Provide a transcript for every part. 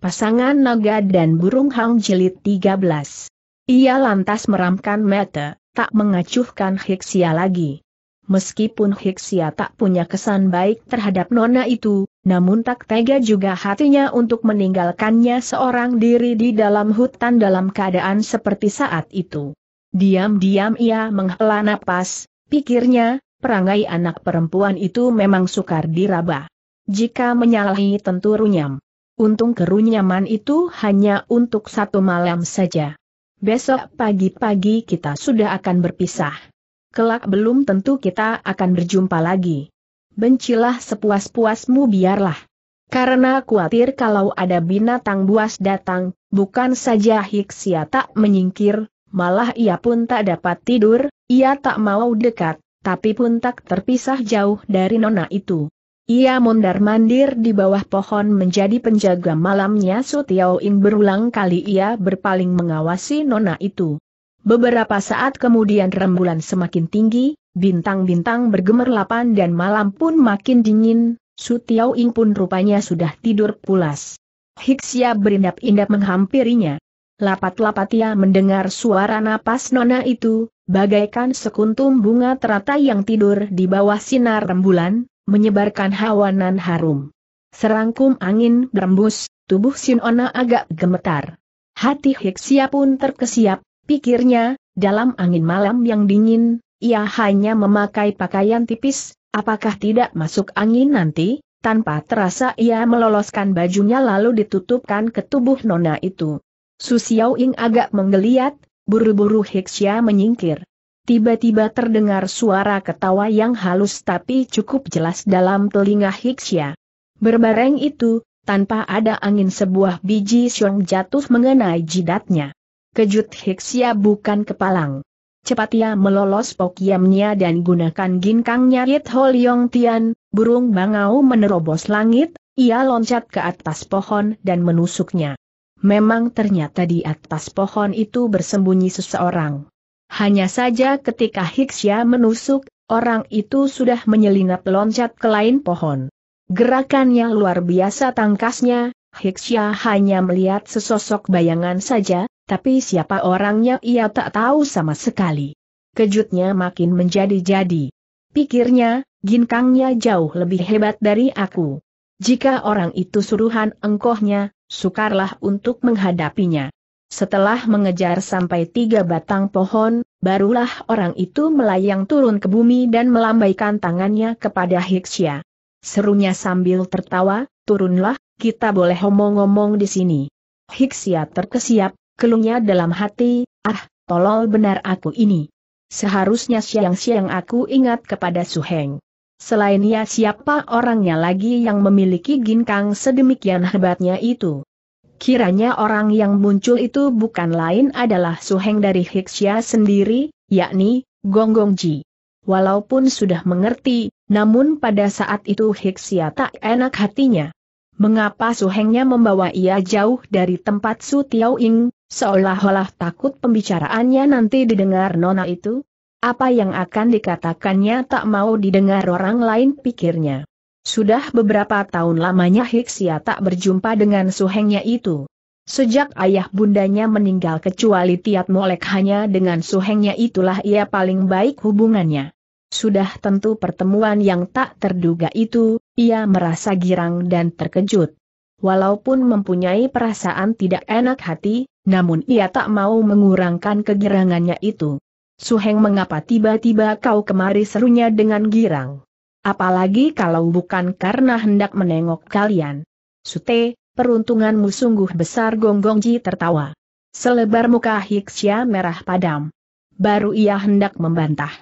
Pasangan naga dan burung hang jilid 13. Ia lantas meramkan mata, tak mengacuhkan Hiksia lagi. Meskipun Hiksia tak punya kesan baik terhadap nona itu, namun tak tega juga hatinya untuk meninggalkannya seorang diri di dalam hutan dalam keadaan seperti saat itu. Diam-diam ia menghela napas, pikirnya, perangai anak perempuan itu memang sukar diraba. Jika menyalahi tentu runyam. Untung kerunyaman itu hanya untuk satu malam saja. Besok pagi-pagi kita sudah akan berpisah. Kelak belum tentu kita akan berjumpa lagi. Bencilah sepuas-puasmu biarlah. Karena khawatir kalau ada binatang buas datang, bukan saja Hiksia tak menyingkir, malah ia pun tak dapat tidur, ia tak mau dekat, tapi pun tak terpisah jauh dari nona itu. Ia mondar-mandir di bawah pohon menjadi penjaga malamnya Su Ing berulang kali ia berpaling mengawasi nona itu. Beberapa saat kemudian rembulan semakin tinggi, bintang-bintang bergemerlapan dan malam pun makin dingin, Su Ing pun rupanya sudah tidur pulas. Hiksia berindap-indap menghampirinya. Lapat-lapat ia mendengar suara napas nona itu, bagaikan sekuntum bunga teratai yang tidur di bawah sinar rembulan, menyebarkan hawanan harum. Serangkum angin berembus, tubuh Sinona agak gemetar. Hati Hiksia pun terkesiap, pikirnya, dalam angin malam yang dingin, ia hanya memakai pakaian tipis, apakah tidak masuk angin nanti? Tanpa terasa ia meloloskan bajunya lalu ditutupkan ke tubuh Nona itu. Su Xiaoing agak menggeliat, buru-buru Hiksia menyingkir. Tiba-tiba terdengar suara ketawa yang halus tapi cukup jelas dalam telinga Hixia. Berbareng itu, tanpa ada angin sebuah biji siung jatuh mengenai jidatnya. Kejut Hixia bukan kepalang. Cepat ia melolos pokiamnya dan gunakan ginkangnya Yit yong Tian, burung bangau menerobos langit, ia loncat ke atas pohon dan menusuknya. Memang ternyata di atas pohon itu bersembunyi seseorang. Hanya saja ketika Hiksya menusuk, orang itu sudah menyelinap loncat ke lain pohon. Gerakannya luar biasa tangkasnya, Hiksya hanya melihat sesosok bayangan saja, tapi siapa orangnya ia tak tahu sama sekali. Kejutnya makin menjadi-jadi. Pikirnya, ginkangnya jauh lebih hebat dari aku. Jika orang itu suruhan engkohnya, sukarlah untuk menghadapinya. Setelah mengejar sampai tiga batang pohon, barulah orang itu melayang turun ke bumi dan melambaikan tangannya kepada Hiksya. Serunya sambil tertawa, turunlah, kita boleh omong-omong di sini. Hiksya terkesiap, kelungnya dalam hati, ah, tolol benar aku ini. Seharusnya siang-siang aku ingat kepada Suheng. Selain ia ya, siapa orangnya lagi yang memiliki ginkang sedemikian hebatnya itu? Kiranya orang yang muncul itu bukan lain adalah suheng dari Hixia sendiri, yakni -gong Ji. Walaupun sudah mengerti, namun pada saat itu Hixia tak enak hatinya. Mengapa suhengnya membawa ia jauh dari tempat Su Tiao Ying, seolah-olah takut pembicaraannya nanti didengar nona itu? Apa yang akan dikatakannya tak mau didengar orang lain pikirnya. Sudah beberapa tahun lamanya Hiksia tak berjumpa dengan suhengnya itu. Sejak ayah bundanya meninggal kecuali Tiat Molek hanya dengan suhengnya itulah ia paling baik hubungannya. Sudah tentu pertemuan yang tak terduga itu, ia merasa girang dan terkejut. Walaupun mempunyai perasaan tidak enak hati, namun ia tak mau mengurangkan kegirangannya itu. Suheng mengapa tiba-tiba kau kemari serunya dengan girang. Apalagi kalau bukan karena hendak menengok kalian. Sute, peruntunganmu sungguh besar gonggongji tertawa. Selebar muka Hiksia merah padam. Baru ia hendak membantah.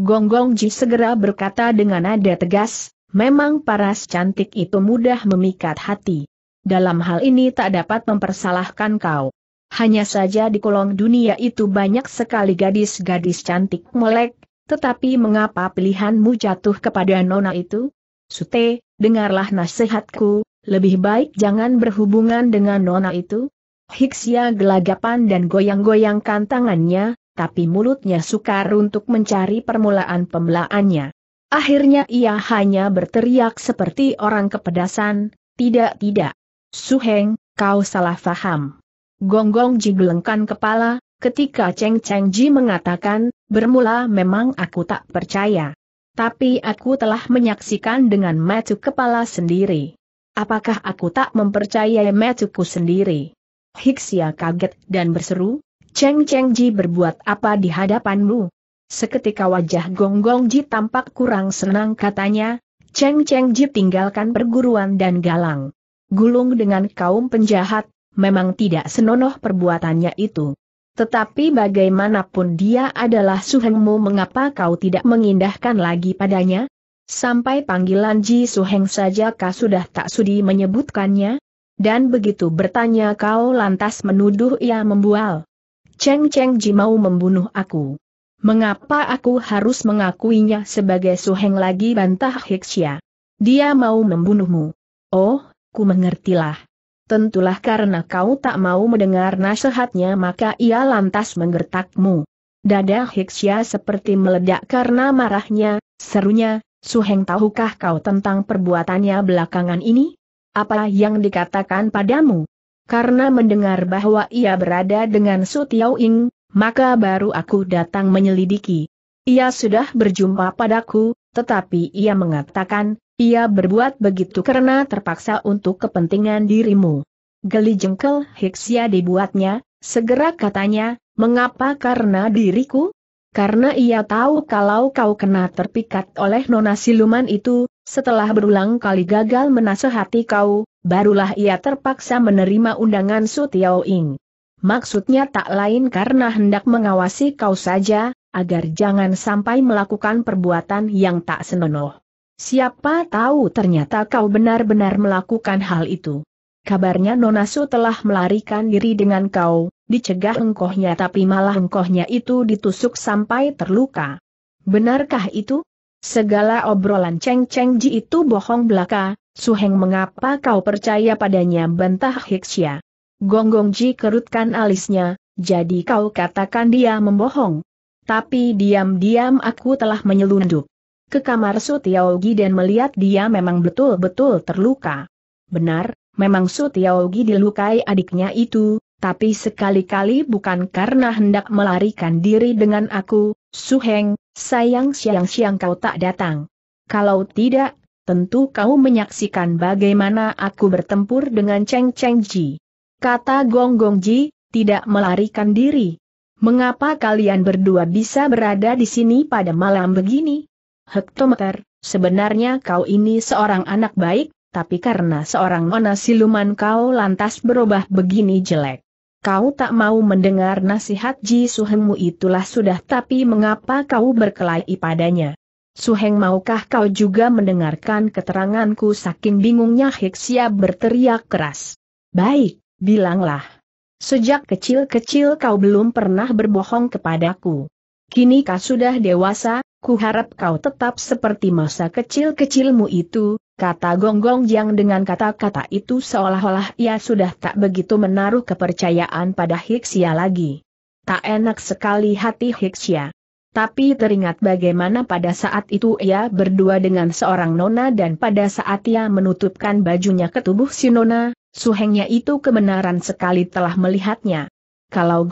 Gonggongji segera berkata dengan nada tegas, memang paras cantik itu mudah memikat hati. Dalam hal ini tak dapat mempersalahkan kau. Hanya saja di kolong dunia itu banyak sekali gadis-gadis cantik melek, tetapi mengapa pilihanmu jatuh kepada nona itu? Sute, dengarlah nasihatku, lebih baik jangan berhubungan dengan nona itu. Hiksia gelagapan dan goyang-goyangkan tangannya, tapi mulutnya sukar untuk mencari permulaan pembelaannya. Akhirnya ia hanya berteriak seperti orang kepedasan, tidak-tidak. Suheng, kau salah faham. Gonggong -gong kepala, Ketika Cheng Cheng Ji mengatakan, bermula memang aku tak percaya. Tapi aku telah menyaksikan dengan matu kepala sendiri. Apakah aku tak mempercayai matuku sendiri? Hixia kaget dan berseru, Cheng Cheng Ji berbuat apa di hadapanmu? Seketika wajah Gonggong -gong Ji tampak kurang senang katanya, Cheng Cheng Ji tinggalkan perguruan dan galang. Gulung dengan kaum penjahat, memang tidak senonoh perbuatannya itu. Tetapi bagaimanapun dia adalah suhengmu mengapa kau tidak mengindahkan lagi padanya? Sampai panggilan Ji Suheng saja kau sudah tak sudi menyebutkannya? Dan begitu bertanya kau lantas menuduh ia membual. Cheng Cheng Ji mau membunuh aku. Mengapa aku harus mengakuinya sebagai Suheng lagi bantah Hixia? Dia mau membunuhmu. Oh, ku mengertilah. Tentulah karena kau tak mau mendengar nasihatnya maka ia lantas menggertakmu. Dada Hiksya seperti meledak karena marahnya, serunya, Suheng tahukah kau tentang perbuatannya belakangan ini? Apa yang dikatakan padamu? Karena mendengar bahwa ia berada dengan Su Tiao Ing, maka baru aku datang menyelidiki. Ia sudah berjumpa padaku, tetapi ia mengatakan, ia berbuat begitu karena terpaksa untuk kepentingan dirimu. Geli jengkel Hiksia dibuatnya, segera katanya, mengapa karena diriku? Karena ia tahu kalau kau kena terpikat oleh nona siluman itu, setelah berulang kali gagal menasehati kau, barulah ia terpaksa menerima undangan Su Ing. Maksudnya tak lain karena hendak mengawasi kau saja, agar jangan sampai melakukan perbuatan yang tak senonoh. Siapa tahu ternyata kau benar-benar melakukan hal itu. Kabarnya Nonasu telah melarikan diri dengan kau, dicegah engkohnya tapi malah engkohnya itu ditusuk sampai terluka. Benarkah itu? Segala obrolan Cheng Cheng Ji itu bohong belaka, Suheng mengapa kau percaya padanya bentah Hiksya. Gonggong Ji kerutkan alisnya, jadi kau katakan dia membohong. Tapi diam-diam aku telah menyelundup. Ke kamar Su Sutiaogi dan melihat dia memang betul-betul terluka. Benar, memang Su Sutiaogi dilukai adiknya itu, tapi sekali-kali bukan karena hendak melarikan diri dengan aku, Suheng, sayang siang-siang kau tak datang. Kalau tidak, tentu kau menyaksikan bagaimana aku bertempur dengan Cheng Cheng Ji. Kata Gong Gong Ji, tidak melarikan diri, Mengapa kalian berdua bisa berada di sini pada malam begini? Hektometer, sebenarnya kau ini seorang anak baik, tapi karena seorang mona siluman kau lantas berubah begini jelek. Kau tak mau mendengar nasihat Ji Suhengmu itulah sudah tapi mengapa kau berkelahi padanya? Suheng maukah kau juga mendengarkan keteranganku saking bingungnya Hiksia berteriak keras. Baik, bilanglah. Sejak kecil-kecil kau belum pernah berbohong kepadaku. Kini kau sudah dewasa, ku harap kau tetap seperti masa kecil-kecilmu itu, kata Gonggong yang dengan kata-kata itu seolah-olah ia sudah tak begitu menaruh kepercayaan pada Hiksia lagi. Tak enak sekali hati Hiksia. Tapi teringat bagaimana pada saat itu ia berdua dengan seorang nona dan pada saat ia menutupkan bajunya ke tubuh si nona, Suhengnya itu kebenaran sekali telah melihatnya. Kalau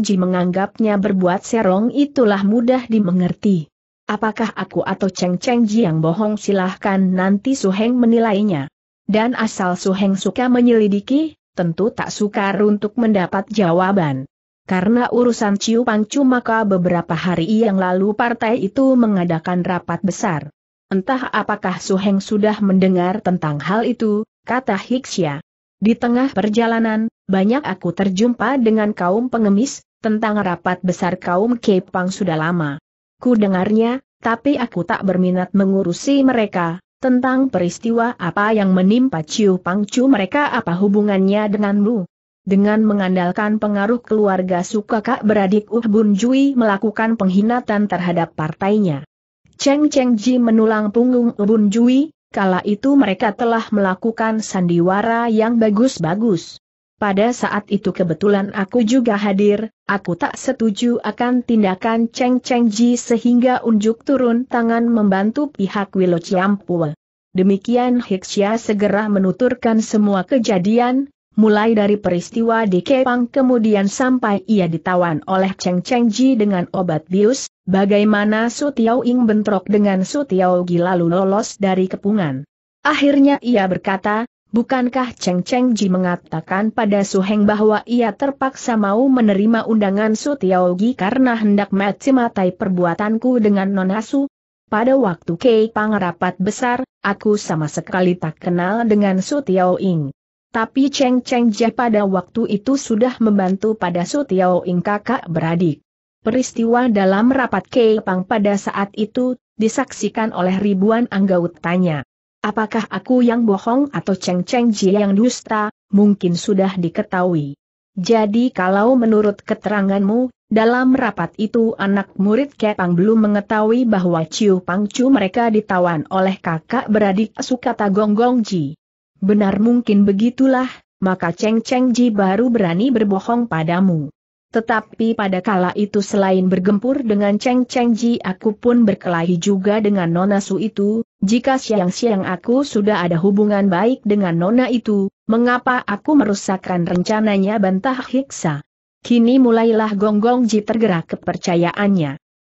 Ji menganggapnya berbuat serong itulah mudah dimengerti. Apakah aku atau Cheng Cheng Ji yang bohong silahkan nanti Suheng menilainya. Dan asal Suheng suka menyelidiki, tentu tak sukar untuk mendapat jawaban. Karena urusan Ciu Pangcu maka beberapa hari yang lalu partai itu mengadakan rapat besar. Entah apakah Suheng sudah mendengar tentang hal itu, kata Hixia. Di tengah perjalanan, banyak aku terjumpa dengan kaum pengemis, tentang rapat besar kaum Kepang sudah lama. Ku dengarnya, tapi aku tak berminat mengurusi mereka, tentang peristiwa apa yang menimpa Ciu Pang Pangcu mereka apa hubungannya denganmu. Dengan mengandalkan pengaruh keluarga Sukaka beradik Uh Bun Jui melakukan penghinaan terhadap partainya. Cheng Cheng Ji menulang punggung Uh Bun Jui, kala itu mereka telah melakukan sandiwara yang bagus-bagus. Pada saat itu kebetulan aku juga hadir, aku tak setuju akan tindakan Cheng Cheng Ji sehingga unjuk turun tangan membantu pihak Wilo Ciampua. Demikian Hixia segera menuturkan semua kejadian, mulai dari peristiwa di Kepang kemudian sampai ia ditawan oleh Cheng Cheng Ji dengan obat bius, bagaimana Su Tiao Ing bentrok dengan Su Tiao Gi lalu lolos dari kepungan. Akhirnya ia berkata, bukankah Cheng Cheng Ji mengatakan pada Su Heng bahwa ia terpaksa mau menerima undangan Su Tiao Gi karena hendak mencimatai perbuatanku dengan Nona Su? Pada waktu Kepang rapat besar, aku sama sekali tak kenal dengan Su Tiao Ing. Tapi Cheng Cheng Jia pada waktu itu sudah membantu pada Su Tiao Ing kakak beradik. Peristiwa dalam rapat Kepang pada saat itu, disaksikan oleh ribuan anggotanya. Apakah aku yang bohong atau Cheng Cheng Jia yang dusta, mungkin sudah diketahui. Jadi kalau menurut keteranganmu, dalam rapat itu anak murid Kepang belum mengetahui bahwa Ciu Chu mereka ditawan oleh kakak beradik Sukata Ji. Benar mungkin begitulah, maka Cheng Cheng Ji baru berani berbohong padamu. Tetapi pada kala itu selain bergempur dengan Cheng Cheng Ji aku pun berkelahi juga dengan Nona Su itu, jika siang-siang aku sudah ada hubungan baik dengan Nona itu, mengapa aku merusakkan rencananya bantah Hiksa? Kini mulailah Gonggong -gong Ji tergerak kepercayaannya.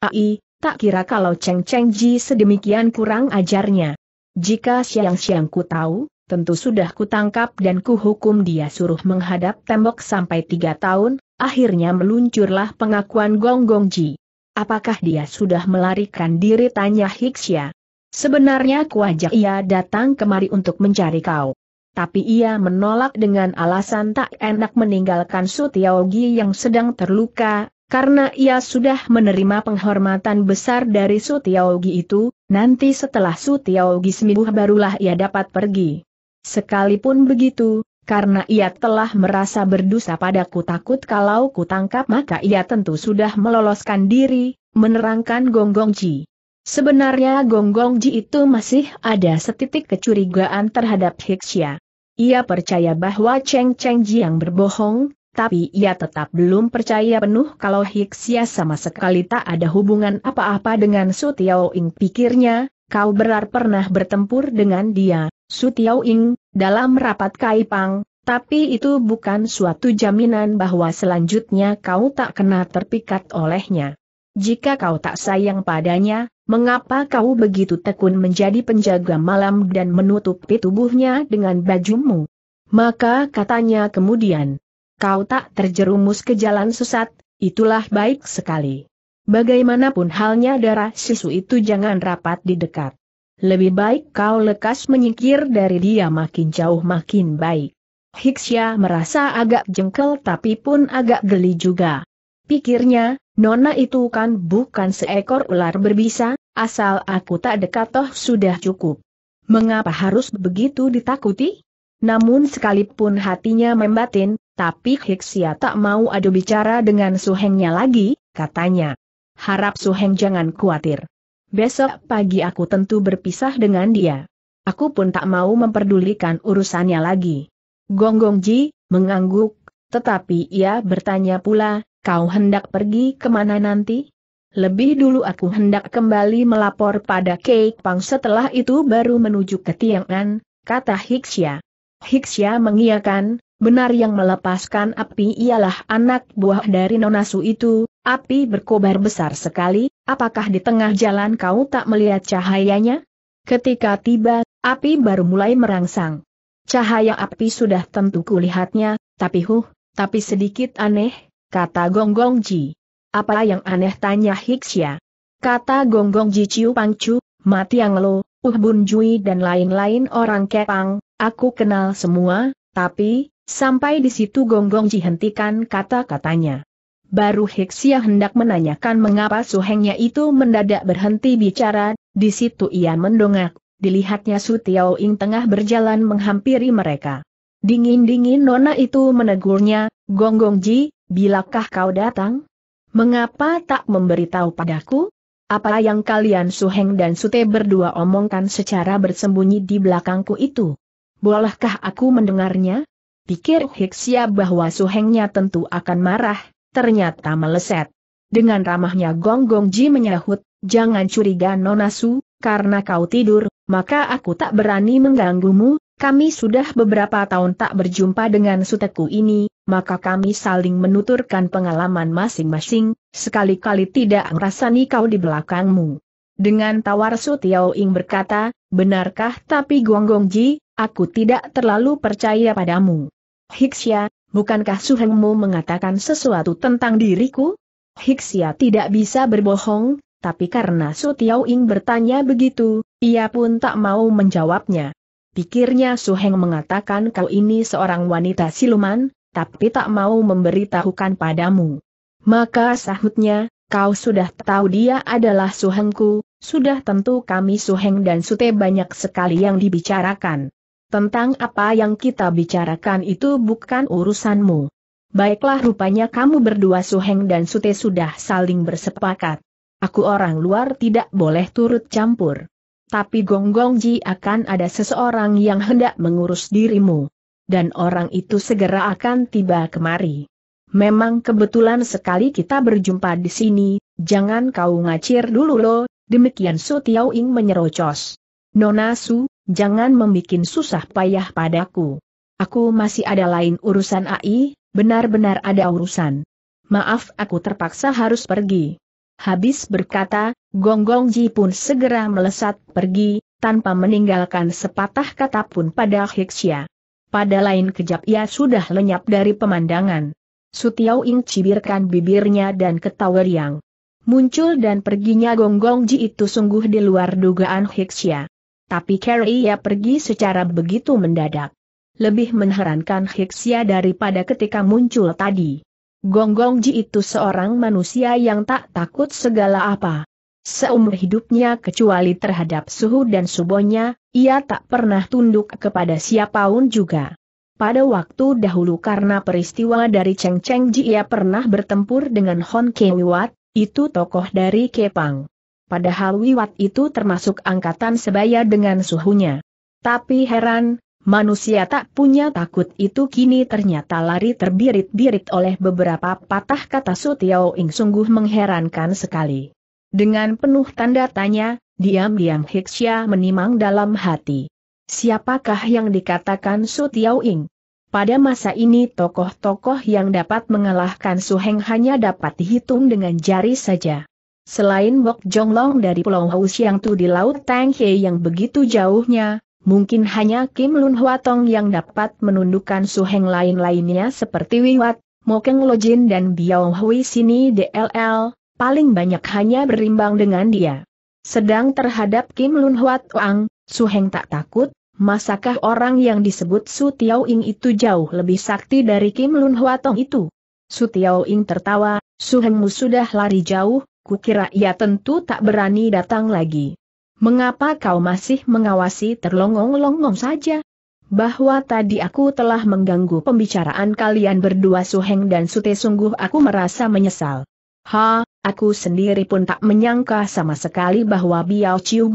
Ai, tak kira kalau Cheng Cheng Ji sedemikian kurang ajarnya. Jika siang siang ku tahu, tentu sudah kutangkap dan kuhukum dia suruh menghadap tembok sampai tiga tahun, akhirnya meluncurlah pengakuan Gong Gong Ji. Apakah dia sudah melarikan diri tanya Hixia. Sebenarnya kuajak ia datang kemari untuk mencari kau. Tapi ia menolak dengan alasan tak enak meninggalkan Sutiaogi yang sedang terluka, karena ia sudah menerima penghormatan besar dari Sutiaogi itu, nanti setelah Sutiaogi sembuh barulah ia dapat pergi. Sekalipun begitu, karena ia telah merasa berdosa padaku takut kalau kutangkap maka ia tentu sudah meloloskan diri, menerangkan Gonggong Ji. Sebenarnya Gonggong Ji itu masih ada setitik kecurigaan terhadap Hixia. Ia percaya bahwa Cheng Cheng Ji yang berbohong, tapi ia tetap belum percaya penuh kalau Hixia sama sekali tak ada hubungan apa-apa dengan Su Tiao Ing pikirnya, kau benar pernah bertempur dengan dia, Su Ing, dalam rapat Kaipang, tapi itu bukan suatu jaminan bahwa selanjutnya kau tak kena terpikat olehnya. Jika kau tak sayang padanya, mengapa kau begitu tekun menjadi penjaga malam dan menutupi tubuhnya dengan bajumu? Maka katanya kemudian, kau tak terjerumus ke jalan sesat, itulah baik sekali. Bagaimanapun halnya darah sisu itu jangan rapat di dekat. Lebih baik kau lekas menyingkir dari dia makin jauh makin baik. Hiksya merasa agak jengkel tapi pun agak geli juga. Pikirnya, Nona itu kan bukan seekor ular berbisa, asal aku tak dekat toh sudah cukup. Mengapa harus begitu ditakuti? Namun sekalipun hatinya membatin, tapi Hiksya tak mau adu bicara dengan suhengnya lagi, katanya. Harap Suheng jangan khawatir. Besok pagi aku tentu berpisah dengan dia. Aku pun tak mau memperdulikan urusannya lagi. Gonggong Ji, mengangguk, tetapi ia bertanya pula, kau hendak pergi kemana nanti? Lebih dulu aku hendak kembali melapor pada Kek Pang setelah itu baru menuju ke Tiangan, kata Hixia. Hixia mengiakan, Benar yang melepaskan api ialah anak buah dari nonasu itu, api berkobar besar sekali, apakah di tengah jalan kau tak melihat cahayanya? Ketika tiba, api baru mulai merangsang. Cahaya api sudah tentu kulihatnya, tapi huh, tapi sedikit aneh, kata Gonggong Ji. Apa yang aneh tanya Hiksya? Kata Gonggong Ji Ciu Pangcu, Mati Yang Lo, Uh Bun Jui dan lain-lain orang Kepang, aku kenal semua, tapi, Sampai di situ Gonggong Ji hentikan kata-katanya. Baru Hiksia hendak menanyakan mengapa suhengnya itu mendadak berhenti bicara, di situ ia mendongak, dilihatnya Su Tiao Ing tengah berjalan menghampiri mereka. Dingin-dingin nona itu menegurnya, Gonggong Ji, bilakah kau datang? Mengapa tak memberitahu padaku? Apa yang kalian Suheng dan Sute berdua omongkan secara bersembunyi di belakangku itu? Bolehkah aku mendengarnya? pikir Hiksia bahwa suhengnya tentu akan marah, ternyata meleset. Dengan ramahnya Gong Gong Ji menyahut, jangan curiga Nona Su, karena kau tidur, maka aku tak berani mengganggumu, kami sudah beberapa tahun tak berjumpa dengan suteku ini, maka kami saling menuturkan pengalaman masing-masing, sekali-kali tidak ngerasani kau di belakangmu. Dengan tawar Su Tiao Ing berkata, benarkah tapi Gong Gong Ji, Aku tidak terlalu percaya padamu. Hiksia, bukankah Suhengmu mengatakan sesuatu tentang diriku? Hiksia tidak bisa berbohong, tapi karena Su Tiaoing bertanya begitu, ia pun tak mau menjawabnya. Pikirnya Suheng mengatakan kau ini seorang wanita siluman, tapi tak mau memberitahukan padamu. Maka sahutnya, kau sudah tahu dia adalah Suhengku, sudah tentu kami Suheng dan Sute banyak sekali yang dibicarakan. Tentang apa yang kita bicarakan itu bukan urusanmu. Baiklah rupanya kamu berdua Suheng dan Sute sudah saling bersepakat. Aku orang luar tidak boleh turut campur. Tapi Gong Gong Ji akan ada seseorang yang hendak mengurus dirimu. Dan orang itu segera akan tiba kemari. Memang kebetulan sekali kita berjumpa di sini, jangan kau ngacir dulu loh, demikian Su Tiao Ing menyerocos. Nona Su, jangan membuat susah payah padaku. Aku masih ada lain urusan AI, benar-benar ada urusan. Maaf aku terpaksa harus pergi. Habis berkata, Gonggong Ji pun segera melesat pergi, tanpa meninggalkan sepatah kata pun pada Hixia. Pada lain kejap ia sudah lenyap dari pemandangan. Sutiao Ing cibirkan bibirnya dan ketawa riang. Muncul dan perginya Gonggong Ji itu sungguh di luar dugaan Hixia. Tapi Carrie ia pergi secara begitu mendadak. Lebih mengherankan Hiksia daripada ketika muncul tadi. Gonggong Ji itu seorang manusia yang tak takut segala apa. Seumur hidupnya kecuali terhadap suhu dan subonya, ia tak pernah tunduk kepada siapaun juga. Pada waktu dahulu karena peristiwa dari Cheng Cheng Ji ia pernah bertempur dengan Hon Kewiwat, itu tokoh dari Kepang padahal Wiwat itu termasuk angkatan sebaya dengan suhunya. Tapi heran, manusia tak punya takut itu kini ternyata lari terbirit-birit oleh beberapa patah kata Sutiao Ing sungguh mengherankan sekali. Dengan penuh tanda tanya, diam-diam Hiksya menimang dalam hati. Siapakah yang dikatakan Sutiao Ing? Pada masa ini tokoh-tokoh yang dapat mengalahkan Suheng hanya dapat dihitung dengan jari saja. Selain Bok Jonglong dari Pulau Housiang Tu di Laut Tanghe yang begitu jauhnya, mungkin hanya Kim Lun Huatong yang dapat menundukkan suheng lain-lainnya seperti Wiwat, Mokeng Lojin dan Biao Hui Sini DLL, paling banyak hanya berimbang dengan dia. Sedang terhadap Kim Lun Huat Su Suheng tak takut, masakah orang yang disebut Su Tiao Ing itu jauh lebih sakti dari Kim Lun Huatong itu? Su Tiao Ing tertawa, Suhengmu sudah lari jauh, kukira ia tentu tak berani datang lagi. Mengapa kau masih mengawasi terlongong-longong saja? Bahwa tadi aku telah mengganggu pembicaraan kalian berdua Suheng dan Sute sungguh aku merasa menyesal. Ha, aku sendiri pun tak menyangka sama sekali bahwa Biao Chiu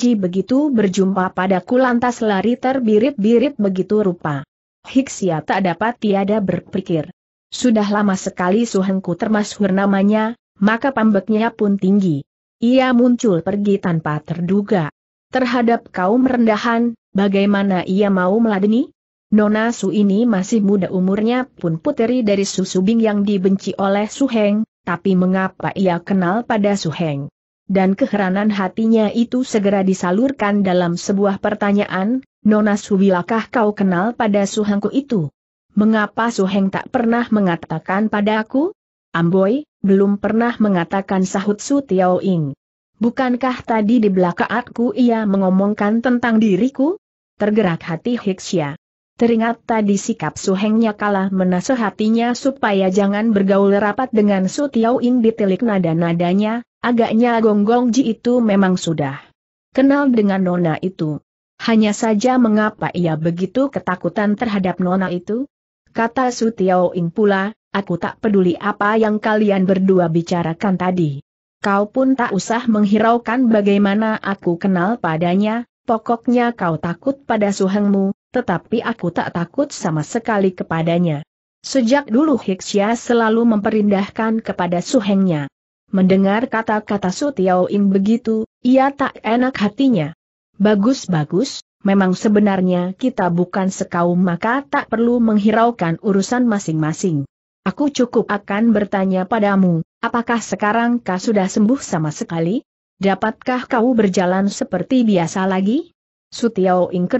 ji begitu berjumpa padaku lantas lari terbirit-birit begitu rupa. Hiksia tak dapat tiada berpikir. Sudah lama sekali suhengku termasuk namanya, maka pambeknya pun tinggi. Ia muncul pergi tanpa terduga. Terhadap kaum rendahan, bagaimana ia mau meladeni? Nona Su ini masih muda umurnya pun puteri dari Su Subing yang dibenci oleh Su Heng, tapi mengapa ia kenal pada Su Heng? Dan keheranan hatinya itu segera disalurkan dalam sebuah pertanyaan, Nona Su bilakah kau kenal pada Su Hengku itu? Mengapa Su Heng tak pernah mengatakan padaku? Amboi, belum pernah mengatakan sahut Su Tiao Ing. Bukankah tadi di aku ia mengomongkan tentang diriku? Tergerak hati Hiksya. Teringat tadi sikap Su Hengnya kalah menasehatinya supaya jangan bergaul rapat dengan Su Tiao Ing ditilik nada-nadanya, agaknya Gonggong Ji itu memang sudah kenal dengan nona itu. Hanya saja mengapa ia begitu ketakutan terhadap nona itu? Kata Su Tiao Ing pula, Aku tak peduli apa yang kalian berdua bicarakan tadi. Kau pun tak usah menghiraukan bagaimana aku kenal padanya, pokoknya kau takut pada suhengmu, tetapi aku tak takut sama sekali kepadanya. Sejak dulu Hiksya selalu memperindahkan kepada suhengnya. Mendengar kata-kata Su Ing begitu, ia tak enak hatinya. Bagus-bagus, memang sebenarnya kita bukan sekaum maka tak perlu menghiraukan urusan masing-masing. Aku cukup akan bertanya padamu, apakah sekarang kau sudah sembuh sama sekali? Dapatkah kau berjalan seperti biasa lagi? Sutiao Ing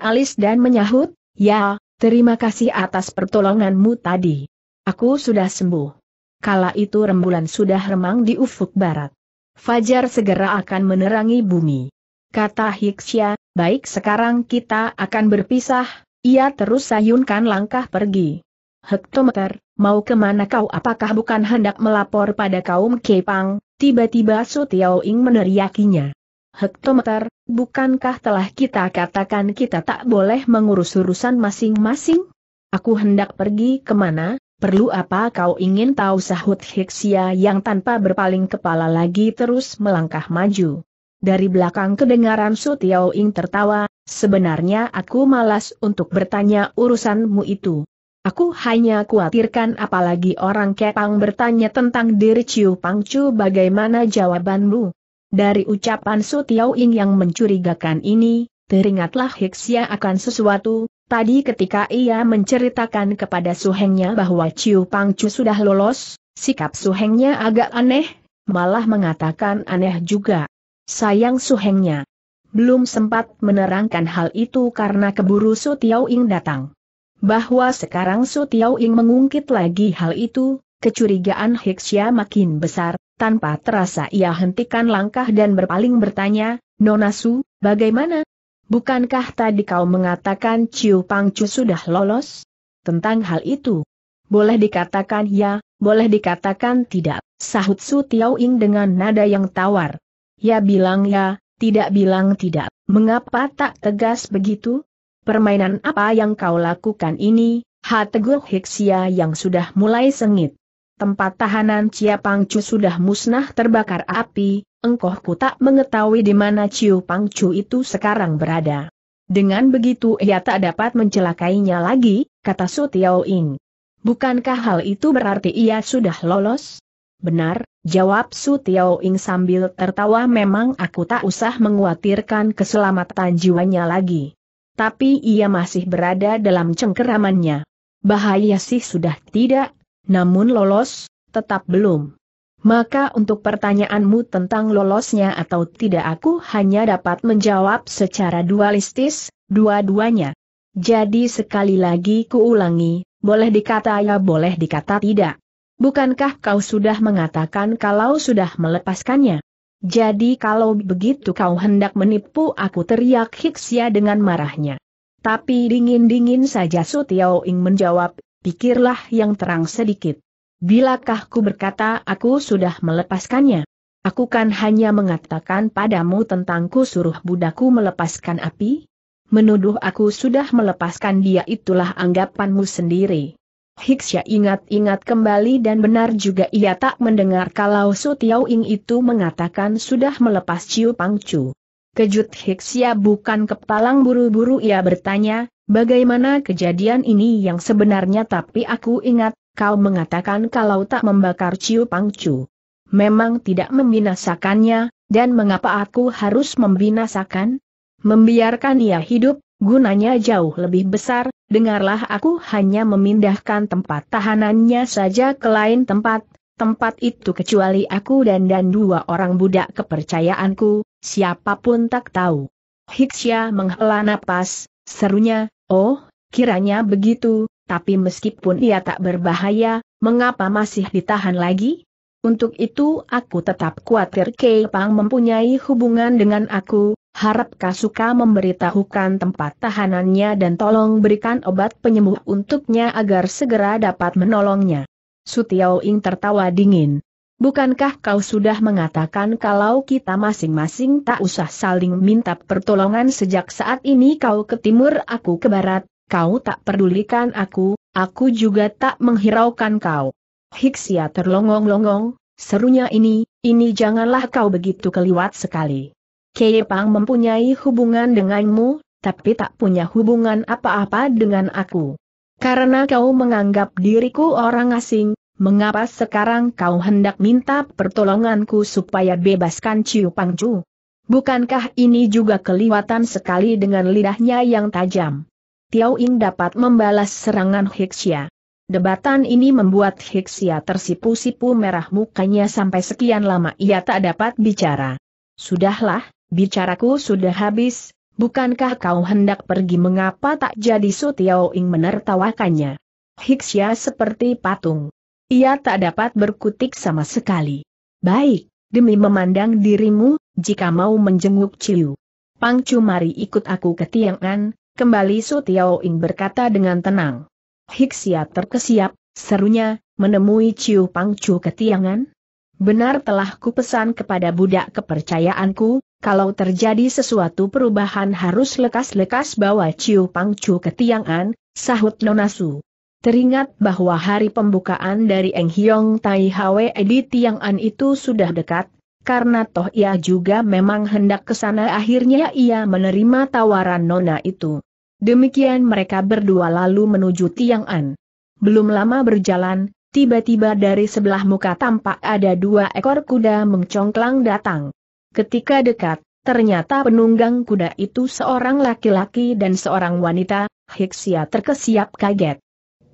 alis dan menyahut, ya, terima kasih atas pertolonganmu tadi. Aku sudah sembuh. Kala itu rembulan sudah remang di ufuk barat. Fajar segera akan menerangi bumi. Kata Hiksya, baik sekarang kita akan berpisah, ia terus sayunkan langkah pergi. Hektometer, mau kemana kau apakah bukan hendak melapor pada kaum Kepang? Tiba-tiba Su Ing meneriakinya. Hektometer, bukankah telah kita katakan kita tak boleh mengurus urusan masing-masing? Aku hendak pergi kemana, perlu apa kau ingin tahu sahut Hiksia yang tanpa berpaling kepala lagi terus melangkah maju. Dari belakang kedengaran Su Ing tertawa, sebenarnya aku malas untuk bertanya urusanmu itu. Aku hanya khawatirkan apalagi orang Kepang bertanya tentang diri Ciu Pangcu bagaimana jawabanmu. Dari ucapan Su Tiao Ying yang mencurigakan ini, teringatlah Hiksia akan sesuatu, tadi ketika ia menceritakan kepada Suhengnya bahwa Ciu Pangcu sudah lolos, sikap Suhengnya agak aneh, malah mengatakan aneh juga. Sayang Suhengnya. Belum sempat menerangkan hal itu karena keburu Su Tiao Ying datang bahwa sekarang Su Tiao Ing mengungkit lagi hal itu, kecurigaan Hiksia makin besar, tanpa terasa ia hentikan langkah dan berpaling bertanya, Nona Su, bagaimana? Bukankah tadi kau mengatakan Ciu Pangcu sudah lolos? Tentang hal itu. Boleh dikatakan ya, boleh dikatakan tidak, sahut Su Tiao Ing dengan nada yang tawar. Ya bilang ya, tidak bilang tidak, mengapa tak tegas begitu? permainan apa yang kau lakukan ini, ha teguh Hiksia yang sudah mulai sengit. Tempat tahanan Cia Pangcu sudah musnah terbakar api, engkau ku tak mengetahui di mana Ciu Pangcu itu sekarang berada. Dengan begitu ia tak dapat mencelakainya lagi, kata Su Tiao Ing. Bukankah hal itu berarti ia sudah lolos? Benar, jawab Su Tiao Ing sambil tertawa memang aku tak usah menguatirkan keselamatan jiwanya lagi tapi ia masih berada dalam cengkeramannya. Bahaya sih sudah tidak, namun lolos, tetap belum. Maka untuk pertanyaanmu tentang lolosnya atau tidak aku hanya dapat menjawab secara dualistis, dua-duanya. Jadi sekali lagi kuulangi, boleh dikata ya boleh dikata tidak. Bukankah kau sudah mengatakan kalau sudah melepaskannya? Jadi kalau begitu kau hendak menipu aku teriak Hiksia dengan marahnya. Tapi dingin-dingin saja Su Ing menjawab, pikirlah yang terang sedikit. Bilakah ku berkata aku sudah melepaskannya? Aku kan hanya mengatakan padamu tentangku suruh budakku melepaskan api? Menuduh aku sudah melepaskan dia itulah anggapanmu sendiri. Hiksya ingat-ingat kembali dan benar juga ia tak mendengar kalau Su Ing itu mengatakan sudah melepas Ciu Pangcu. Kejut Hiksya bukan kepalang buru-buru ia bertanya, bagaimana kejadian ini yang sebenarnya tapi aku ingat, kau mengatakan kalau tak membakar Ciu Pangcu. Memang tidak membinasakannya, dan mengapa aku harus membinasakan? Membiarkan ia hidup, Gunanya jauh lebih besar, dengarlah aku hanya memindahkan tempat tahanannya saja ke lain tempat, tempat itu kecuali aku dan dan dua orang budak kepercayaanku, siapapun tak tahu. Hiksya menghela napas, serunya, oh, kiranya begitu, tapi meskipun ia tak berbahaya, mengapa masih ditahan lagi? Untuk itu aku tetap khawatir Kei Pang mempunyai hubungan dengan aku, Harap Kasuka memberitahukan tempat tahanannya dan tolong berikan obat penyembuh untuknya agar segera dapat menolongnya. Sutiao Ing tertawa dingin. Bukankah kau sudah mengatakan kalau kita masing-masing tak usah saling minta pertolongan sejak saat ini kau ke timur aku ke barat, kau tak pedulikan aku, aku juga tak menghiraukan kau. Hiksia terlongong-longong, serunya ini, ini janganlah kau begitu keliwat sekali. Kei mempunyai hubungan denganmu, tapi tak punya hubungan apa-apa dengan aku. Karena kau menganggap diriku orang asing, mengapa sekarang kau hendak minta pertolonganku supaya bebaskan Ciu Pangju? Bukankah ini juga kelihatan sekali dengan lidahnya yang tajam? Tiao Ing dapat membalas serangan Hiksia. Debatan ini membuat Hiksia tersipu-sipu merah mukanya sampai sekian lama ia tak dapat bicara. Sudahlah, Bicaraku sudah habis, bukankah kau hendak pergi mengapa tak jadi Su Tiao Ing menertawakannya? Hiksya seperti patung. Ia tak dapat berkutik sama sekali. Baik, demi memandang dirimu, jika mau menjenguk Ciu. Pangcu mari ikut aku ke Tiangan, kembali Su Tiao Ing berkata dengan tenang. Hiksia terkesiap, serunya, menemui Ciu Pangcu ke Tiangan? Benar telah kupesan kepada budak kepercayaanku, kalau terjadi sesuatu perubahan harus lekas-lekas bawa Ciu Pangcu ke Tiang'an, sahut Nonasu. Teringat bahwa hari pembukaan dari Eng Hyong Tai Hwe di Tiang'an itu sudah dekat, karena toh ia juga memang hendak ke sana akhirnya ia menerima tawaran Nona itu. Demikian mereka berdua lalu menuju Tiang'an. Belum lama berjalan, tiba-tiba dari sebelah muka tampak ada dua ekor kuda mengcongklang datang. Ketika dekat, ternyata penunggang kuda itu seorang laki-laki dan seorang wanita, Hiksia terkesiap kaget.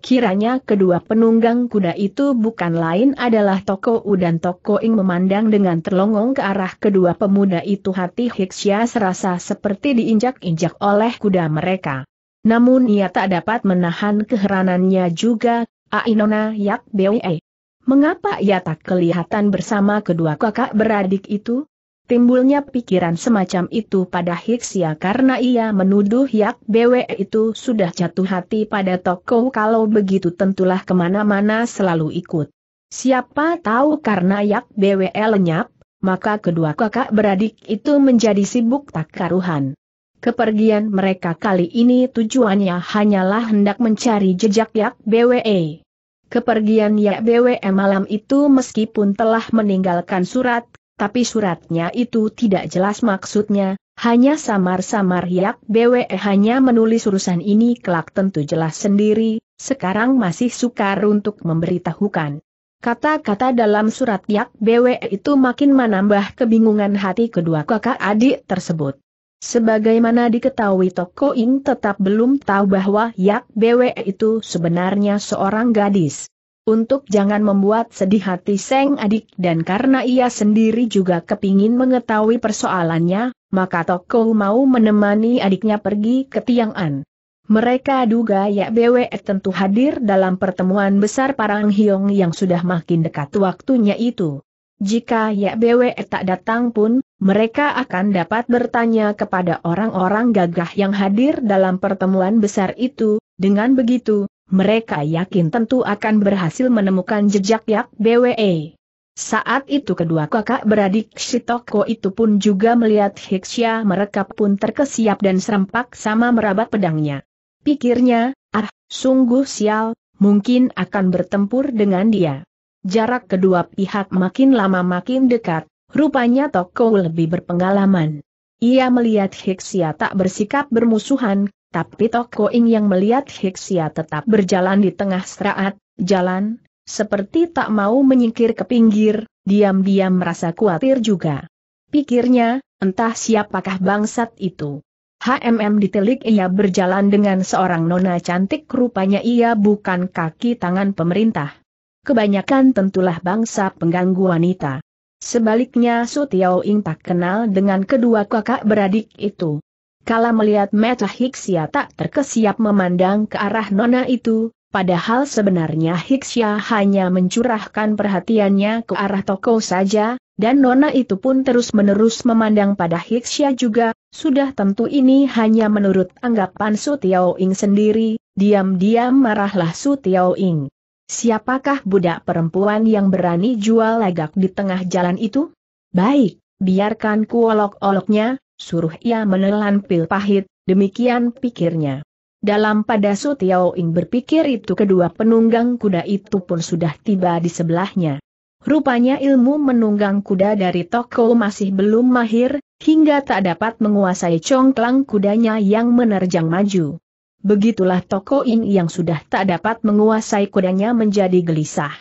Kiranya kedua penunggang kuda itu bukan lain adalah Toko U dan Toko Ing memandang dengan terlongong ke arah kedua pemuda itu hati Hiksia serasa seperti diinjak-injak oleh kuda mereka. Namun ia tak dapat menahan keheranannya juga, Ainona Yak Bwe. Mengapa ia tak kelihatan bersama kedua kakak beradik itu? Timbulnya pikiran semacam itu pada Hiksia karena ia menuduh Yak Bwe itu sudah jatuh hati pada Toko kalau begitu tentulah kemana-mana selalu ikut. Siapa tahu karena Yak Bwe lenyap, maka kedua kakak beradik itu menjadi sibuk tak karuhan. Kepergian mereka kali ini tujuannya hanyalah hendak mencari jejak Yak Bwe. Kepergian Yak Bwe malam itu meskipun telah meninggalkan surat tapi suratnya itu tidak jelas maksudnya, hanya samar-samar Yak BWE eh, hanya menulis urusan ini kelak tentu jelas sendiri, sekarang masih sukar untuk memberitahukan. Kata-kata dalam surat Yak BWE eh, itu makin menambah kebingungan hati kedua kakak adik tersebut. Sebagaimana diketahui Toko Ing tetap belum tahu bahwa Yak BWE eh, itu sebenarnya seorang gadis untuk jangan membuat sedih hati Seng adik dan karena ia sendiri juga kepingin mengetahui persoalannya, maka Toko mau menemani adiknya pergi ke Tiang'an. Mereka duga ya Bwe tentu hadir dalam pertemuan besar Parang Hyong yang sudah makin dekat waktunya itu. Jika ya Bwe tak datang pun, mereka akan dapat bertanya kepada orang-orang gagah yang hadir dalam pertemuan besar itu, dengan begitu, mereka yakin tentu akan berhasil menemukan jejak Yak BWE. Saat itu kedua kakak beradik Shitoko itu pun juga melihat Hiksya mereka pun terkesiap dan serempak sama merabat pedangnya. Pikirnya, ah, sungguh sial, mungkin akan bertempur dengan dia. Jarak kedua pihak makin lama makin dekat, rupanya Toko lebih berpengalaman. Ia melihat Hiksya tak bersikap bermusuhan, tapi Koing yang melihat Hiksia tetap berjalan di tengah seraat, jalan, seperti tak mau menyingkir ke pinggir, diam-diam merasa khawatir juga. Pikirnya, entah siapakah bangsat itu. HMM ditelik ia berjalan dengan seorang nona cantik rupanya ia bukan kaki tangan pemerintah. Kebanyakan tentulah bangsa pengganggu wanita. Sebaliknya Sutiao Ing tak kenal dengan kedua kakak beradik itu. Kala melihat Meta Hiksia tak terkesiap memandang ke arah nona itu, padahal sebenarnya Hiksia hanya mencurahkan perhatiannya ke arah toko saja, dan nona itu pun terus-menerus memandang pada Hiksia juga, sudah tentu ini hanya menurut anggapan Su Tiao Ing sendiri, diam-diam marahlah Su Tiao Ing. Siapakah budak perempuan yang berani jual lagak di tengah jalan itu? Baik, biarkan kuolok oloknya suruh ia menelan pil pahit, demikian pikirnya. Dalam pada Su Ing berpikir itu kedua penunggang kuda itu pun sudah tiba di sebelahnya. Rupanya ilmu menunggang kuda dari toko masih belum mahir, hingga tak dapat menguasai congklang kudanya yang menerjang maju. Begitulah toko Ing yang sudah tak dapat menguasai kudanya menjadi gelisah.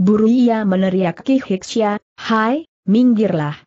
Buru ia meneriak Ki Hiksya, Hai, minggirlah.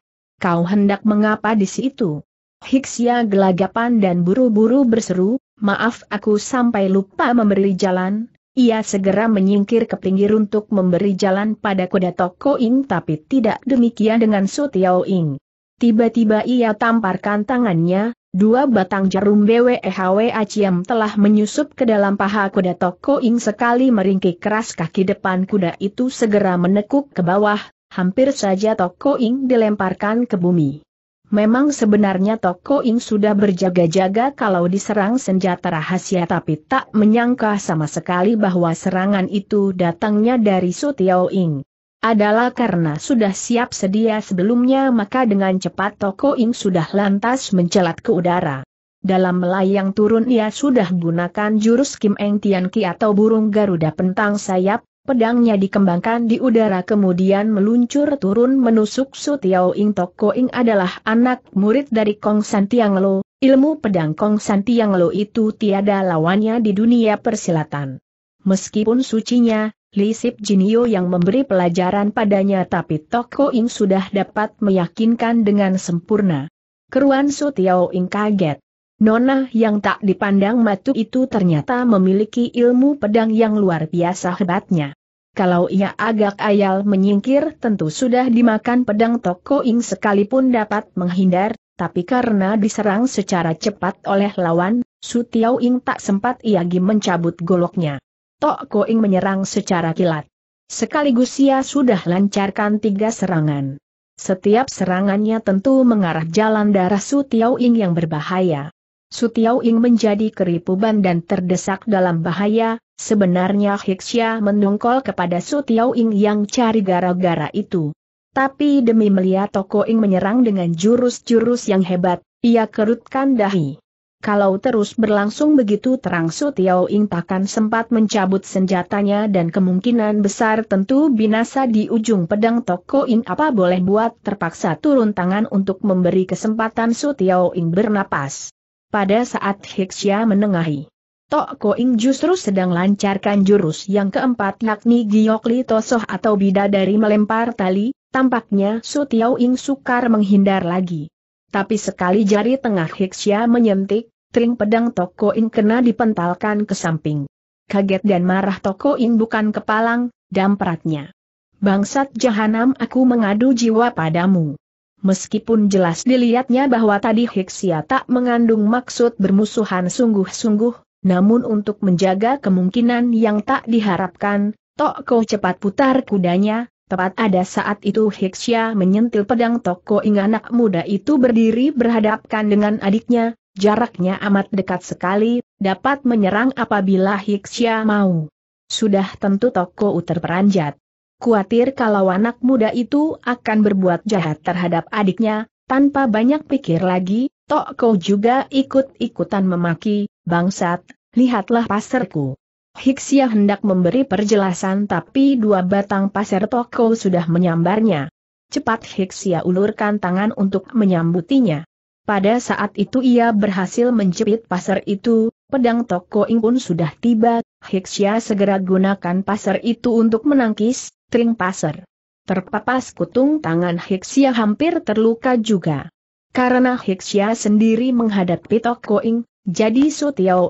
Kau hendak mengapa di situ? Hiksia gelagapan dan buru-buru berseru, maaf aku sampai lupa memberi jalan, ia segera menyingkir ke pinggir untuk memberi jalan pada kuda Toko Ing tapi tidak demikian dengan Su Ing. Tiba-tiba ia tamparkan tangannya, dua batang jarum BWEHW Aciam telah menyusup ke dalam paha kuda Toko Ing sekali meringkik keras kaki depan kuda itu segera menekuk ke bawah, hampir saja Toko Ing dilemparkan ke bumi. Memang sebenarnya Toko Ing sudah berjaga-jaga kalau diserang senjata rahasia tapi tak menyangka sama sekali bahwa serangan itu datangnya dari Su Tiao Ing. Adalah karena sudah siap sedia sebelumnya maka dengan cepat Toko Ing sudah lantas mencelat ke udara. Dalam melayang turun ia sudah gunakan jurus Kim Eng Tian Ki atau burung Garuda Pentang Sayap, Pedangnya dikembangkan di udara kemudian meluncur turun menusuk Su Tiao Ing Tok Ing adalah anak murid dari Kong San Tiang Lo, ilmu pedang Kong San Tiang Lo itu tiada lawannya di dunia persilatan. Meskipun sucinya, Li Sip Jinio yang memberi pelajaran padanya tapi Toko Ko Ing sudah dapat meyakinkan dengan sempurna. Keruan Su Tiao Ing kaget. Nona yang tak dipandang matu itu ternyata memiliki ilmu pedang yang luar biasa hebatnya kalau ia agak ayal menyingkir tentu sudah dimakan pedang Toko Ing sekalipun dapat menghindar, tapi karena diserang secara cepat oleh lawan, Su Ing tak sempat ia lagi mencabut goloknya. Toko Ing menyerang secara kilat. Sekaligus ia sudah lancarkan tiga serangan. Setiap serangannya tentu mengarah jalan darah Su Ing yang berbahaya. Sutiau Ing menjadi keripuban dan terdesak dalam bahaya, sebenarnya Hiksya mendongkol kepada Sutiau Ing yang cari gara-gara itu. Tapi demi melihat Toko Ing menyerang dengan jurus-jurus yang hebat, ia kerutkan dahi. Kalau terus berlangsung begitu terang Sutiau Ing takkan sempat mencabut senjatanya dan kemungkinan besar tentu binasa di ujung pedang Toko Ing apa boleh buat terpaksa turun tangan untuk memberi kesempatan Sutiau Ing bernapas pada saat Hixia menengahi. Tok Koing justru sedang lancarkan jurus yang keempat yakni Giokli Tosoh atau dari melempar tali, tampaknya Su Tiao Ing sukar menghindar lagi. Tapi sekali jari tengah Hixia menyentik, tring pedang Tok Koing kena dipentalkan ke samping. Kaget dan marah Tok Koing bukan kepalang, dampratnya. Bangsat jahanam aku mengadu jiwa padamu. Meskipun jelas dilihatnya bahwa tadi Hiksia tak mengandung maksud bermusuhan sungguh-sungguh, namun untuk menjaga kemungkinan yang tak diharapkan, Toko cepat putar kudanya, tepat ada saat itu Hiksia menyentil pedang Toko ingat anak muda itu berdiri berhadapkan dengan adiknya, jaraknya amat dekat sekali, dapat menyerang apabila Hiksia mau. Sudah tentu Toko uter peranjat. Kuatir kalau anak muda itu akan berbuat jahat terhadap adiknya, tanpa banyak pikir lagi, Tok Kau juga ikut-ikutan memaki, bangsat, lihatlah pasarku. Hiksia hendak memberi perjelasan tapi dua batang pasir Toko sudah menyambarnya. Cepat Hiksia ulurkan tangan untuk menyambutinya. Pada saat itu ia berhasil menjepit pasar itu, pedang Toko Ing pun sudah tiba, Hiksia segera gunakan pasar itu untuk menangkis, Tring Pasar. Terpapas kutung tangan Hiksia hampir terluka juga. Karena Hiksia sendiri menghadapi Ing, jadi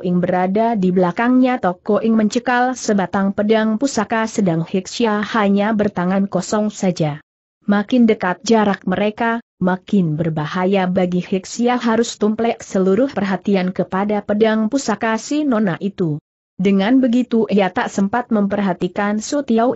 Ing berada di belakangnya Tokoing mencekal sebatang pedang pusaka sedang Hiksia hanya bertangan kosong saja. Makin dekat jarak mereka, makin berbahaya bagi Hiksia harus tumplek seluruh perhatian kepada pedang pusaka si Nona itu. Dengan begitu ia tak sempat memperhatikan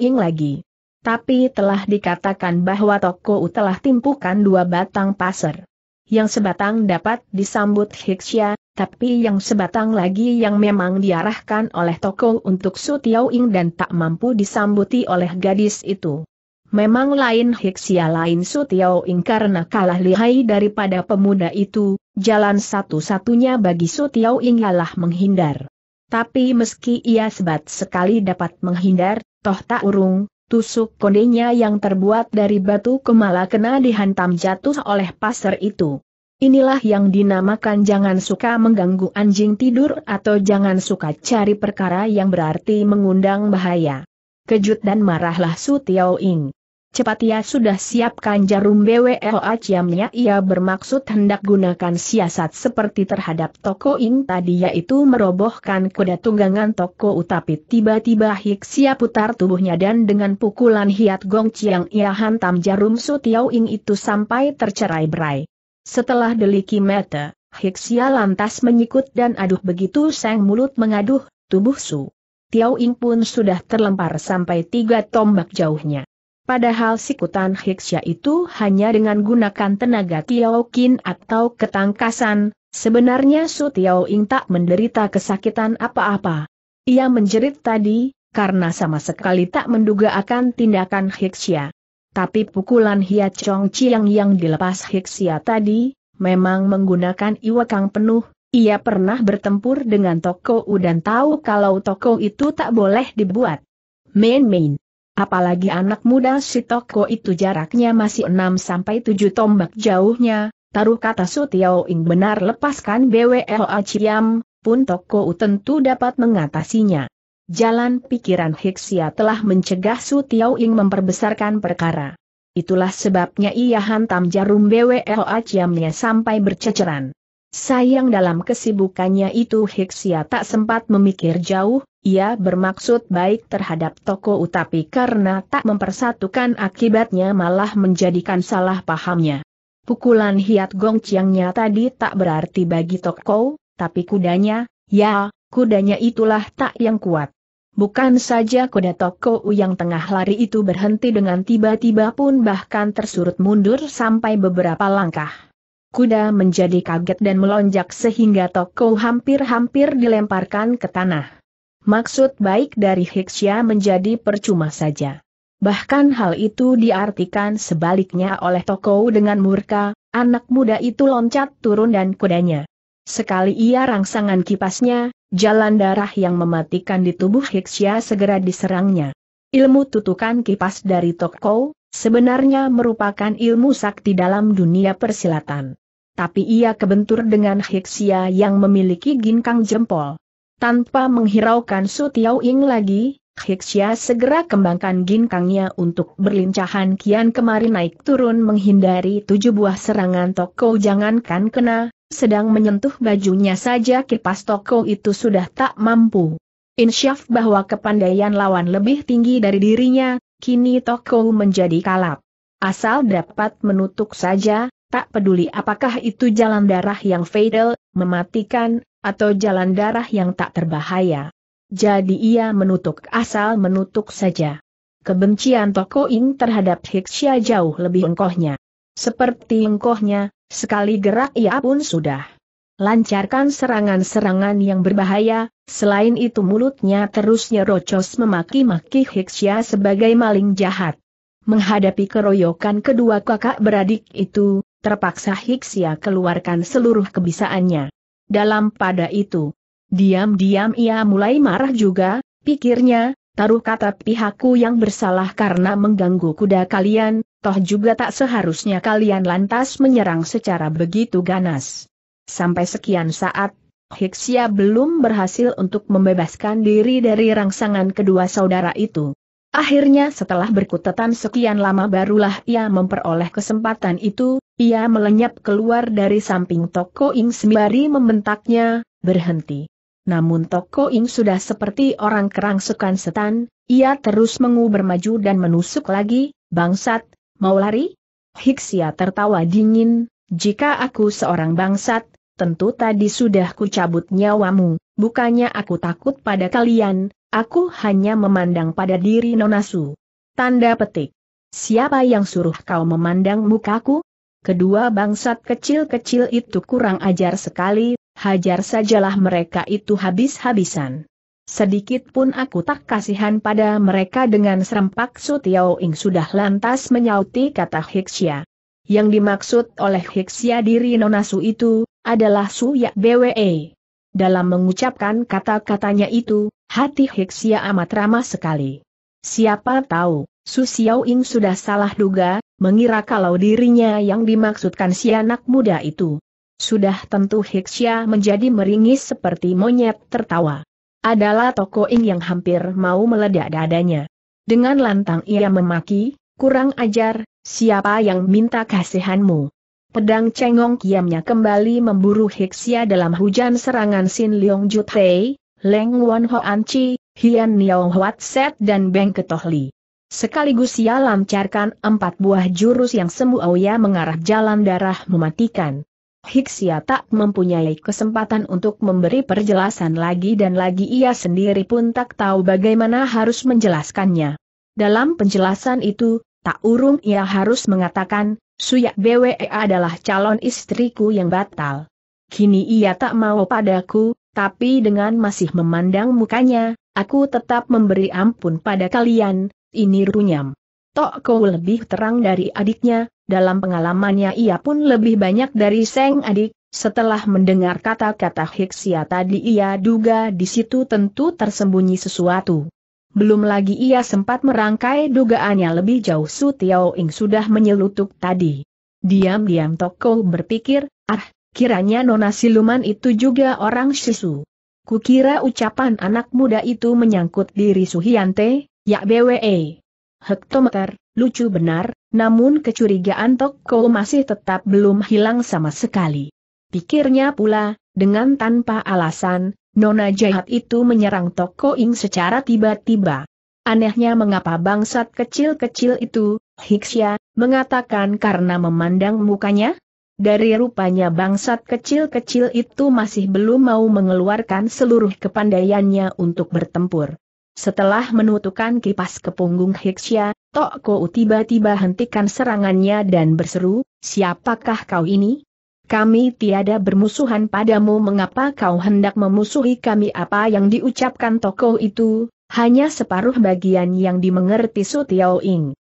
Ing lagi. Tapi telah dikatakan bahwa Tokou telah timpukan dua batang pasir. Yang sebatang dapat disambut Hiksya, tapi yang sebatang lagi yang memang diarahkan oleh Tokou untuk Su Ing dan tak mampu disambuti oleh gadis itu. Memang lain Hiksia lain Su Ing karena kalah lihai daripada pemuda itu, jalan satu-satunya bagi Su Ing ialah menghindar. Tapi meski ia sebat sekali dapat menghindar, toh tak urung, Tusuk kondenya yang terbuat dari batu kemala kena dihantam jatuh oleh pasir itu. Inilah yang dinamakan jangan suka mengganggu anjing tidur atau jangan suka cari perkara yang berarti mengundang bahaya. Kejut dan marahlah Su Tiao Ing cepat ia sudah siapkan jarum BWLA ciamnya ia bermaksud hendak gunakan siasat seperti terhadap toko Ing tadi yaitu merobohkan kuda tunggangan toko utapi tiba-tiba Hik Sia putar tubuhnya dan dengan pukulan hiat gong ciang ia hantam jarum Su Tiau Ing itu sampai tercerai berai. Setelah deliki mata, siap lantas menyikut dan aduh begitu sang mulut mengaduh, tubuh Su. Tiau Ing pun sudah terlempar sampai tiga tombak jauhnya. Padahal sikutan Hiksya itu hanya dengan gunakan tenaga Tiaokin atau ketangkasan, sebenarnya Su Tiao Ing tak menderita kesakitan apa-apa. Ia menjerit tadi, karena sama sekali tak menduga akan tindakan Hiksya. Tapi pukulan Hia Chong Chiang yang dilepas Hiksya tadi, memang menggunakan iwakang penuh, ia pernah bertempur dengan Toko U dan tahu kalau Toko itu tak boleh dibuat. Main-main. Apalagi anak muda si toko itu jaraknya masih 6-7 tombak jauhnya, taruh kata Su Tiao Ing benar lepaskan BWLA Ciam, pun toko tentu dapat mengatasinya. Jalan pikiran Hiksia telah mencegah Su Tiao Ing memperbesarkan perkara. Itulah sebabnya ia hantam jarum BWLA Ciamnya sampai berceceran. Sayang dalam kesibukannya itu Hiksia tak sempat memikir jauh, ia bermaksud baik terhadap toko utapi karena tak mempersatukan akibatnya malah menjadikan salah pahamnya. Pukulan hiat gong ciangnya tadi tak berarti bagi toko, tapi kudanya, ya, kudanya itulah tak yang kuat. Bukan saja kuda toko yang tengah lari itu berhenti dengan tiba-tiba pun bahkan tersurut mundur sampai beberapa langkah kuda menjadi kaget dan melonjak sehingga toko hampir-hampir dilemparkan ke tanah. Maksud baik dari Hiksya menjadi percuma saja. Bahkan hal itu diartikan sebaliknya oleh toko dengan murka, anak muda itu loncat turun dan kudanya. Sekali ia rangsangan kipasnya, jalan darah yang mematikan di tubuh Hiksya segera diserangnya. Ilmu tutukan kipas dari toko, sebenarnya merupakan ilmu sakti dalam dunia persilatan tapi ia kebentur dengan Hiksia yang memiliki ginkang jempol. Tanpa menghiraukan Su Ing lagi, Hiksia segera kembangkan ginkangnya untuk berlincahan kian kemari naik turun menghindari tujuh buah serangan toko jangankan kena, sedang menyentuh bajunya saja kipas toko itu sudah tak mampu. Insyaf bahwa kepandaian lawan lebih tinggi dari dirinya, kini Toko menjadi kalap. Asal dapat menutup saja, tak peduli apakah itu jalan darah yang fatal, mematikan, atau jalan darah yang tak terbahaya. Jadi ia menutup asal menutup saja. Kebencian Toko Ing terhadap Hiksya jauh lebih engkohnya. Seperti engkohnya, sekali gerak ia pun sudah. Lancarkan serangan-serangan yang berbahaya, selain itu mulutnya terus nyerocos memaki-maki Hiksya sebagai maling jahat. Menghadapi keroyokan kedua kakak beradik itu, terpaksa Hiksia keluarkan seluruh kebisaannya. Dalam pada itu, diam-diam ia mulai marah juga, pikirnya, taruh kata pihakku yang bersalah karena mengganggu kuda kalian, toh juga tak seharusnya kalian lantas menyerang secara begitu ganas. Sampai sekian saat, Hiksia belum berhasil untuk membebaskan diri dari rangsangan kedua saudara itu. Akhirnya setelah berkutatan sekian lama barulah ia memperoleh kesempatan itu, ia melenyap keluar dari samping toko Ing sembari membentaknya, berhenti. Namun toko Ing sudah seperti orang kerang kerangsukan setan, ia terus menguber maju dan menusuk lagi, bangsat, mau lari? Hiksia tertawa dingin, jika aku seorang bangsat, tentu tadi sudah kucabut nyawamu, bukannya aku takut pada kalian, aku hanya memandang pada diri Nonasu. Tanda petik. Siapa yang suruh kau memandang mukaku? Kedua bangsat kecil-kecil itu kurang ajar sekali, hajar sajalah mereka itu habis-habisan. Sedikit pun aku tak kasihan pada mereka dengan serempak Sutiao Ing sudah lantas menyauti kata Hiksia. Yang dimaksud oleh Hiksia diri Nonasu itu, adalah Su Suya BWE. Dalam mengucapkan kata-katanya itu, hati Hiksia amat ramah sekali. Siapa tahu, Su Xiao Ing sudah salah duga, mengira kalau dirinya yang dimaksudkan si anak muda itu. Sudah tentu Hiksya menjadi meringis seperti monyet tertawa. Adalah Tokoing yang hampir mau meledak dadanya. Dengan lantang ia memaki, kurang ajar, siapa yang minta kasihanmu? Pedang cengong kiamnya kembali memburu Hiksya dalam hujan serangan Sin Leong Jutei, Leng Wan Hoan Chi, Hian Niao Huat Set dan Beng Ketohli. Sekaligus ia lancarkan empat buah jurus yang sembuh Aoya mengarah jalan darah mematikan. Hiksia tak mempunyai kesempatan untuk memberi perjelasan lagi dan lagi ia sendiri pun tak tahu bagaimana harus menjelaskannya. Dalam penjelasan itu, tak urung ia harus mengatakan, Suyak BWE adalah calon istriku yang batal. Kini ia tak mau padaku, tapi dengan masih memandang mukanya, aku tetap memberi ampun pada kalian, ini runyam. Tok Kou lebih terang dari adiknya, dalam pengalamannya ia pun lebih banyak dari Seng adik, setelah mendengar kata-kata Hiksia tadi ia duga di situ tentu tersembunyi sesuatu. Belum lagi ia sempat merangkai dugaannya lebih jauh Su Tiao Ing sudah menyelutuk tadi. Diam-diam Tok Kou berpikir, ah, kiranya nona siluman itu juga orang sisu. Kukira ucapan anak muda itu menyangkut diri Suhiante, Ya BWE. Hektometer, lucu benar, namun kecurigaan Toko masih tetap belum hilang sama sekali. Pikirnya pula, dengan tanpa alasan, nona jahat itu menyerang Toko Ing secara tiba-tiba. Anehnya mengapa bangsat kecil-kecil itu, Hiksya, mengatakan karena memandang mukanya? Dari rupanya bangsat kecil-kecil itu masih belum mau mengeluarkan seluruh kepandaiannya untuk bertempur. Setelah menutupkan kipas ke punggung Hiksya, Tok Kou tiba-tiba hentikan serangannya dan berseru, siapakah kau ini? Kami tiada bermusuhan padamu mengapa kau hendak memusuhi kami apa yang diucapkan Toko itu, hanya separuh bagian yang dimengerti Su Ing.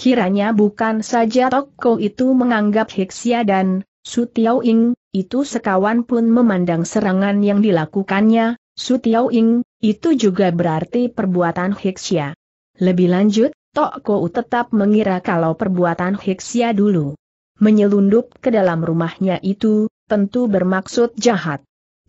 Kiranya bukan saja Toko itu menganggap Hiksia dan Su Ing, itu sekawan pun memandang serangan yang dilakukannya, Su Ing, itu juga berarti perbuatan Hiksia. Lebih lanjut, Toko tetap mengira kalau perbuatan Hiksia dulu menyelundup ke dalam rumahnya itu, tentu bermaksud jahat.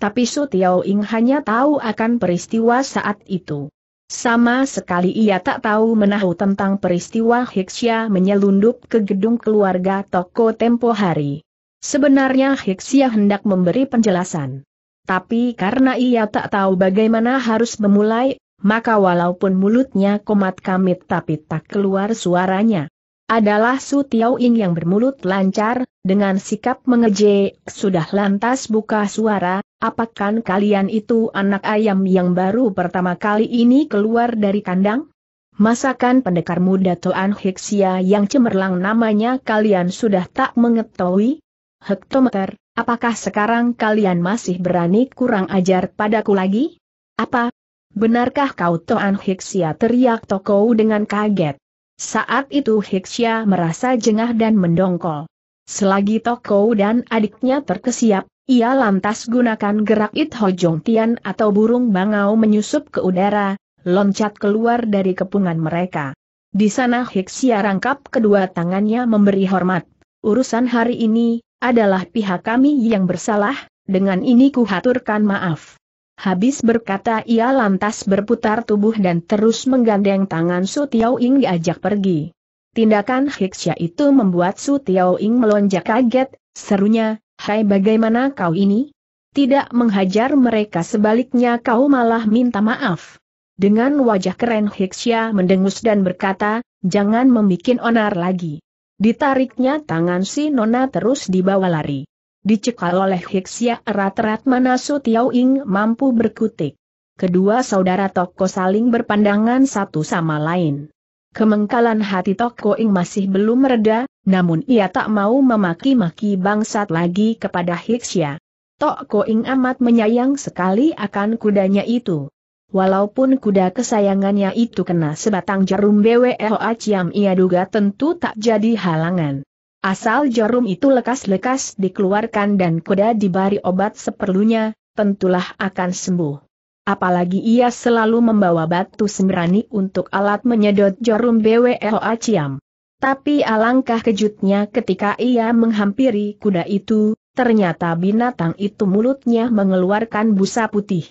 Tapi Su Tiao Ing hanya tahu akan peristiwa saat itu. Sama sekali ia tak tahu menahu tentang peristiwa Hiksia menyelundup ke gedung keluarga toko tempo hari. Sebenarnya Hiksia hendak memberi penjelasan. Tapi karena ia tak tahu bagaimana harus memulai, maka walaupun mulutnya komat kamit tapi tak keluar suaranya. Adalah Su Tiao Ing yang bermulut lancar, dengan sikap mengeje, sudah lantas buka suara, Apakah kalian itu anak ayam yang baru pertama kali ini keluar dari kandang? Masakan pendekar muda Toan Hiksia yang cemerlang namanya kalian sudah tak mengetahui? Hektometer, Apakah sekarang kalian masih berani kurang ajar padaku lagi? Apa? Benarkah kau Toan Hiksia teriak Toko dengan kaget. Saat itu Hiksia merasa jengah dan mendongkol. Selagi Toko dan adiknya terkesiap, ia lantas gunakan gerak It Hojong Tian atau burung bangau menyusup ke udara, loncat keluar dari kepungan mereka. Di sana Hiksia rangkap kedua tangannya memberi hormat. Urusan hari ini, adalah pihak kami yang bersalah, dengan ini kuhaturkan maaf. Habis berkata ia lantas berputar tubuh dan terus menggandeng tangan Su Tiao Ing diajak pergi. Tindakan Hiksya itu membuat Su Tiao Ing melonjak kaget, serunya, Hai bagaimana kau ini? Tidak menghajar mereka sebaliknya kau malah minta maaf. Dengan wajah keren Hiksya mendengus dan berkata, jangan membuat onar lagi. Ditariknya tangan si Nona terus dibawa lari. Dicekal oleh Hiksia erat-erat mana Su Ing mampu berkutik. Kedua saudara Toko saling berpandangan satu sama lain. Kemengkalan hati Toko Ing masih belum mereda, namun ia tak mau memaki-maki bangsat lagi kepada Hiksia. Toko Ing amat menyayang sekali akan kudanya itu. Walaupun kuda kesayangannya itu kena sebatang jarum BWLH yang ia duga tentu tak jadi halangan. Asal jarum itu lekas-lekas dikeluarkan dan kuda diberi obat seperlunya, tentulah akan sembuh. Apalagi ia selalu membawa batu sembrani untuk alat menyedot jarum BWL Aciam. Tapi alangkah kejutnya ketika ia menghampiri kuda itu, ternyata binatang itu mulutnya mengeluarkan busa putih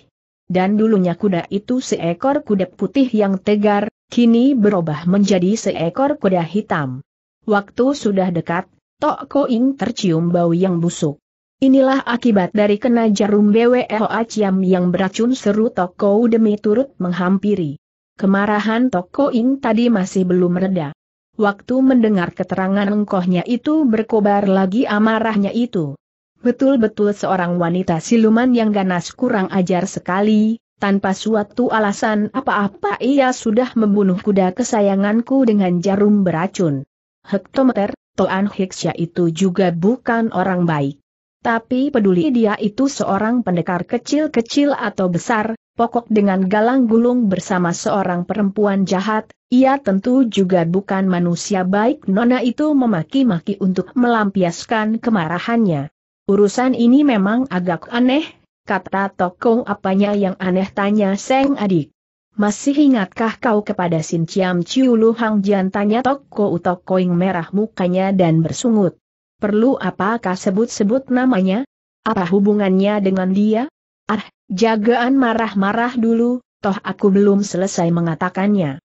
dan dulunya kuda itu seekor kuda putih yang tegar, kini berubah menjadi seekor kuda hitam. Waktu sudah dekat, Tok Koing tercium bau yang busuk. Inilah akibat dari kena jarum BWO Aciam yang beracun seru Tok Kou demi turut menghampiri. Kemarahan Tok Koing tadi masih belum reda. Waktu mendengar keterangan engkohnya itu berkobar lagi amarahnya itu. Betul-betul seorang wanita siluman yang ganas kurang ajar sekali, tanpa suatu alasan apa-apa ia sudah membunuh kuda kesayanganku dengan jarum beracun. Hektometer, Toan Hiksya itu juga bukan orang baik. Tapi peduli dia itu seorang pendekar kecil-kecil atau besar, pokok dengan galang gulung bersama seorang perempuan jahat, ia tentu juga bukan manusia baik Nona itu memaki-maki untuk melampiaskan kemarahannya. Urusan ini memang agak aneh, kata Tokong apanya yang aneh tanya Seng adik. Masih ingatkah kau kepada Sin Ciam Ciu Lu Hang Jian tanya Toko Utokoing merah mukanya dan bersungut. Perlu apakah sebut-sebut namanya? Apa hubungannya dengan dia? Ah, jagaan marah-marah dulu, toh aku belum selesai mengatakannya.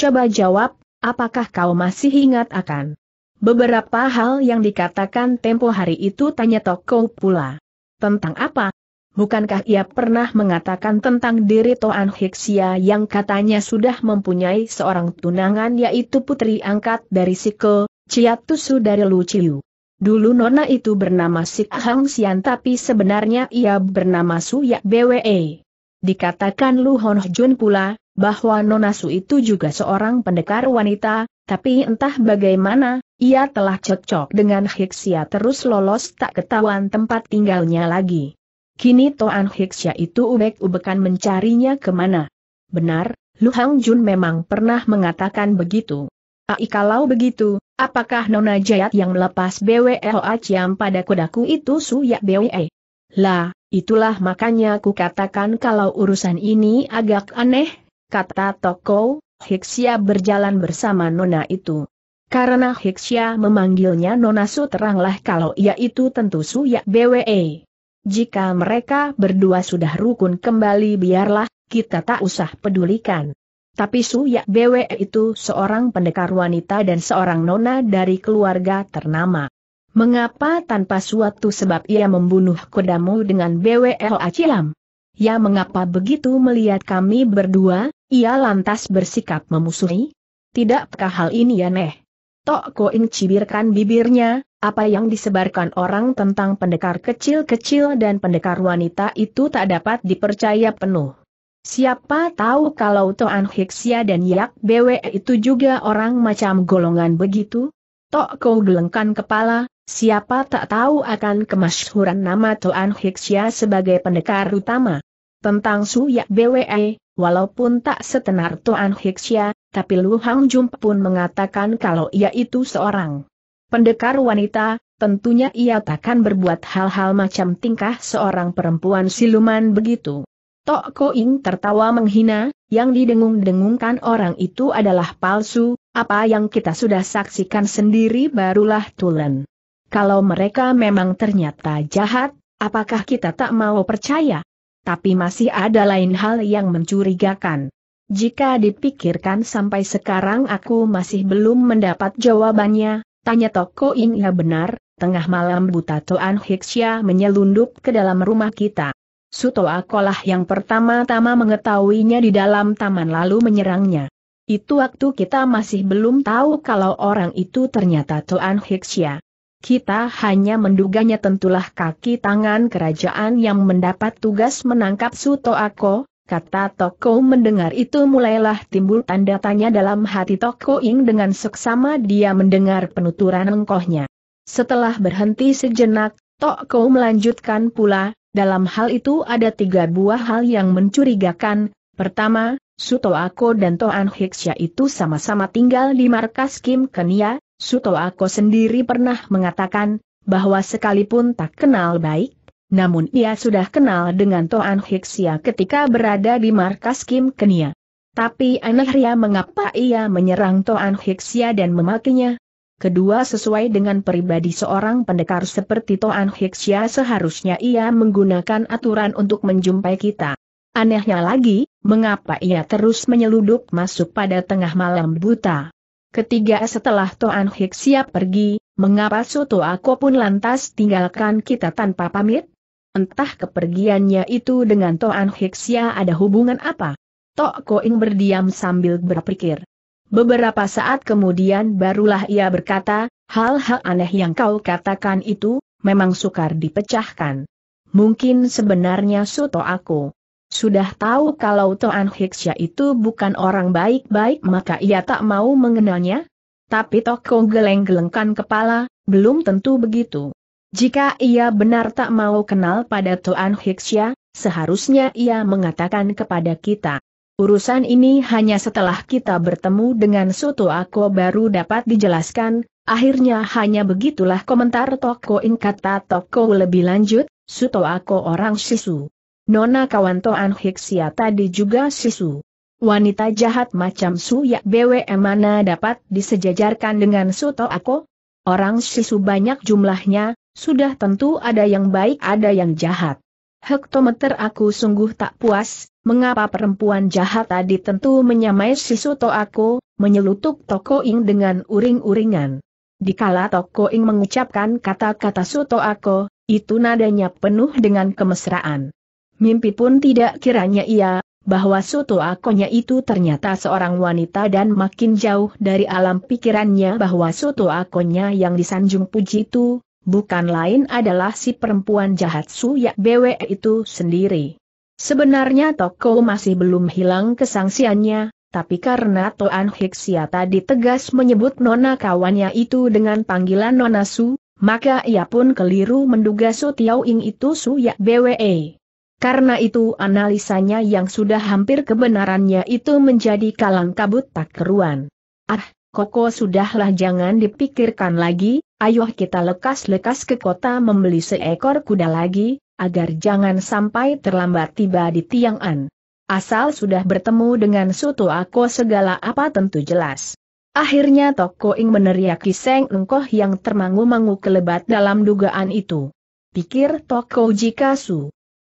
Coba jawab, apakah kau masih ingat akan Beberapa hal yang dikatakan tempo hari itu tanya Toko pula. Tentang apa? Bukankah ia pernah mengatakan tentang diri Toan Hiksia yang katanya sudah mempunyai seorang tunangan yaitu putri angkat dari Siko, Ciatusu dari Luciu. Dulu nona itu bernama Sik Hang Sian tapi sebenarnya ia bernama Suyak BWE. Dikatakan Lu Hon Jun pula, bahwa nona Su itu juga seorang pendekar wanita, tapi entah bagaimana, ia telah cocok dengan Hiksia terus lolos tak ketahuan tempat tinggalnya lagi. Kini Toan Hiksia itu ubek-ubekan mencarinya kemana. Benar, Lu Hang Jun memang pernah mengatakan begitu. Ai kalau begitu, apakah Nona Jayat yang melepas BWL Ciam pada kudaku itu suyak BWE? Lah, itulah makanya ku katakan kalau urusan ini agak aneh, kata Toko, Hiksia berjalan bersama Nona itu. Karena Hiksya memanggilnya Nona Su teranglah kalau ia itu tentu Su Yak BWE. Jika mereka berdua sudah rukun kembali biarlah, kita tak usah pedulikan. Tapi Su Yak BWE itu seorang pendekar wanita dan seorang nona dari keluarga ternama. Mengapa tanpa suatu sebab ia membunuh kodamu dengan BWE Acilam? Ya mengapa begitu melihat kami berdua, ia lantas bersikap memusuhi? Tidakkah hal ini aneh? Tok Koing cibirkan bibirnya, apa yang disebarkan orang tentang pendekar kecil-kecil dan pendekar wanita itu tak dapat dipercaya penuh. Siapa tahu kalau Toan Hiksia dan Yak Bwe itu juga orang macam golongan begitu? Tok Kau gelengkan kepala, siapa tak tahu akan kemasyhuran nama Toan Hiksia sebagai pendekar utama. Tentang Su Yak Bwe, walaupun tak setenar Toan Hiksia, tapi Lu Hang Jum pun mengatakan kalau ia itu seorang pendekar wanita, tentunya ia takkan berbuat hal-hal macam tingkah seorang perempuan siluman begitu. Tok Ko Ing tertawa menghina, yang didengung-dengungkan orang itu adalah palsu, apa yang kita sudah saksikan sendiri barulah tulen. Kalau mereka memang ternyata jahat, apakah kita tak mau percaya? Tapi masih ada lain hal yang mencurigakan. Jika dipikirkan sampai sekarang aku masih belum mendapat jawabannya, tanya Toko Inya benar, tengah malam buta Toan Hiksya menyelundup ke dalam rumah kita. Suto Akolah yang pertama-tama mengetahuinya di dalam taman lalu menyerangnya. Itu waktu kita masih belum tahu kalau orang itu ternyata Toan Hiksya. Kita hanya menduganya tentulah kaki tangan kerajaan yang mendapat tugas menangkap Suto Ako, Kata Toko mendengar itu mulailah timbul tanda tanya dalam hati Toko Ing dengan seksama dia mendengar penuturan engkohnya. Setelah berhenti sejenak, Toko melanjutkan pula, dalam hal itu ada tiga buah hal yang mencurigakan. Pertama, Suto Ako dan Toan Hiksya itu sama-sama tinggal di markas Kim Kenia, Suto Ako sendiri pernah mengatakan, bahwa sekalipun tak kenal baik, namun ia sudah kenal dengan Toan Hiksia ketika berada di markas Kim Kenia. Tapi anehnya mengapa ia menyerang Toan Hiksia dan memakinya? Kedua sesuai dengan pribadi seorang pendekar seperti Toan Hiksia seharusnya ia menggunakan aturan untuk menjumpai kita. Anehnya lagi, mengapa ia terus menyeludup masuk pada tengah malam buta? Ketiga setelah Toan Hiksia pergi, mengapa Soto Ako pun lantas tinggalkan kita tanpa pamit? Entah kepergiannya itu dengan Toan Hiksia ada hubungan apa. Tok Koing berdiam sambil berpikir. Beberapa saat kemudian barulah ia berkata, hal-hal aneh yang kau katakan itu, memang sukar dipecahkan. Mungkin sebenarnya Suto aku. Sudah tahu kalau Toan Hiksia itu bukan orang baik-baik maka ia tak mau mengenalnya? Tapi Tok Toko geleng-gelengkan kepala, belum tentu begitu. Jika ia benar tak mau kenal pada Tuan Hiksya, seharusnya ia mengatakan kepada kita. Urusan ini hanya setelah kita bertemu dengan Soto Ako baru dapat dijelaskan, akhirnya hanya begitulah komentar Toko Inkata kata Toko lebih lanjut, Soto Ako orang sisu. Nona kawan Tuan Hiksia tadi juga sisu. Wanita jahat macam Suya BWM mana dapat disejajarkan dengan Soto Ako? Orang sisu banyak jumlahnya, sudah tentu ada yang baik ada yang jahat. Hektometer aku sungguh tak puas, mengapa perempuan jahat tadi tentu menyamai Sisuto aku, menyelutuk Toko Ing dengan uring-uringan. Dikala Toko Ing mengucapkan kata-kata Suto aku, itu nadanya penuh dengan kemesraan. Mimpi pun tidak kiranya ia, bahwa Suto akonya itu ternyata seorang wanita dan makin jauh dari alam pikirannya bahwa Suto akonya yang disanjung puji itu bukan lain adalah si perempuan jahat Suyak Bwe itu sendiri. Sebenarnya Toko masih belum hilang kesangsiannya, tapi karena Toan Hiksia tadi tegas menyebut nona kawannya itu dengan panggilan Nona Su, maka ia pun keliru menduga Su Tiao Ing itu Suyak BWE. Karena itu analisanya yang sudah hampir kebenarannya itu menjadi kalang kabut tak keruan. Ah, Koko sudahlah jangan dipikirkan lagi, Ayuh kita lekas-lekas ke kota membeli seekor kuda lagi, agar jangan sampai terlambat tiba di Tiang'an. Asal sudah bertemu dengan Suto Ako segala apa tentu jelas. Akhirnya Toko Ing meneriaki Seng Engkoh yang termangu-mangu kelebat dalam dugaan itu. Pikir Toko jika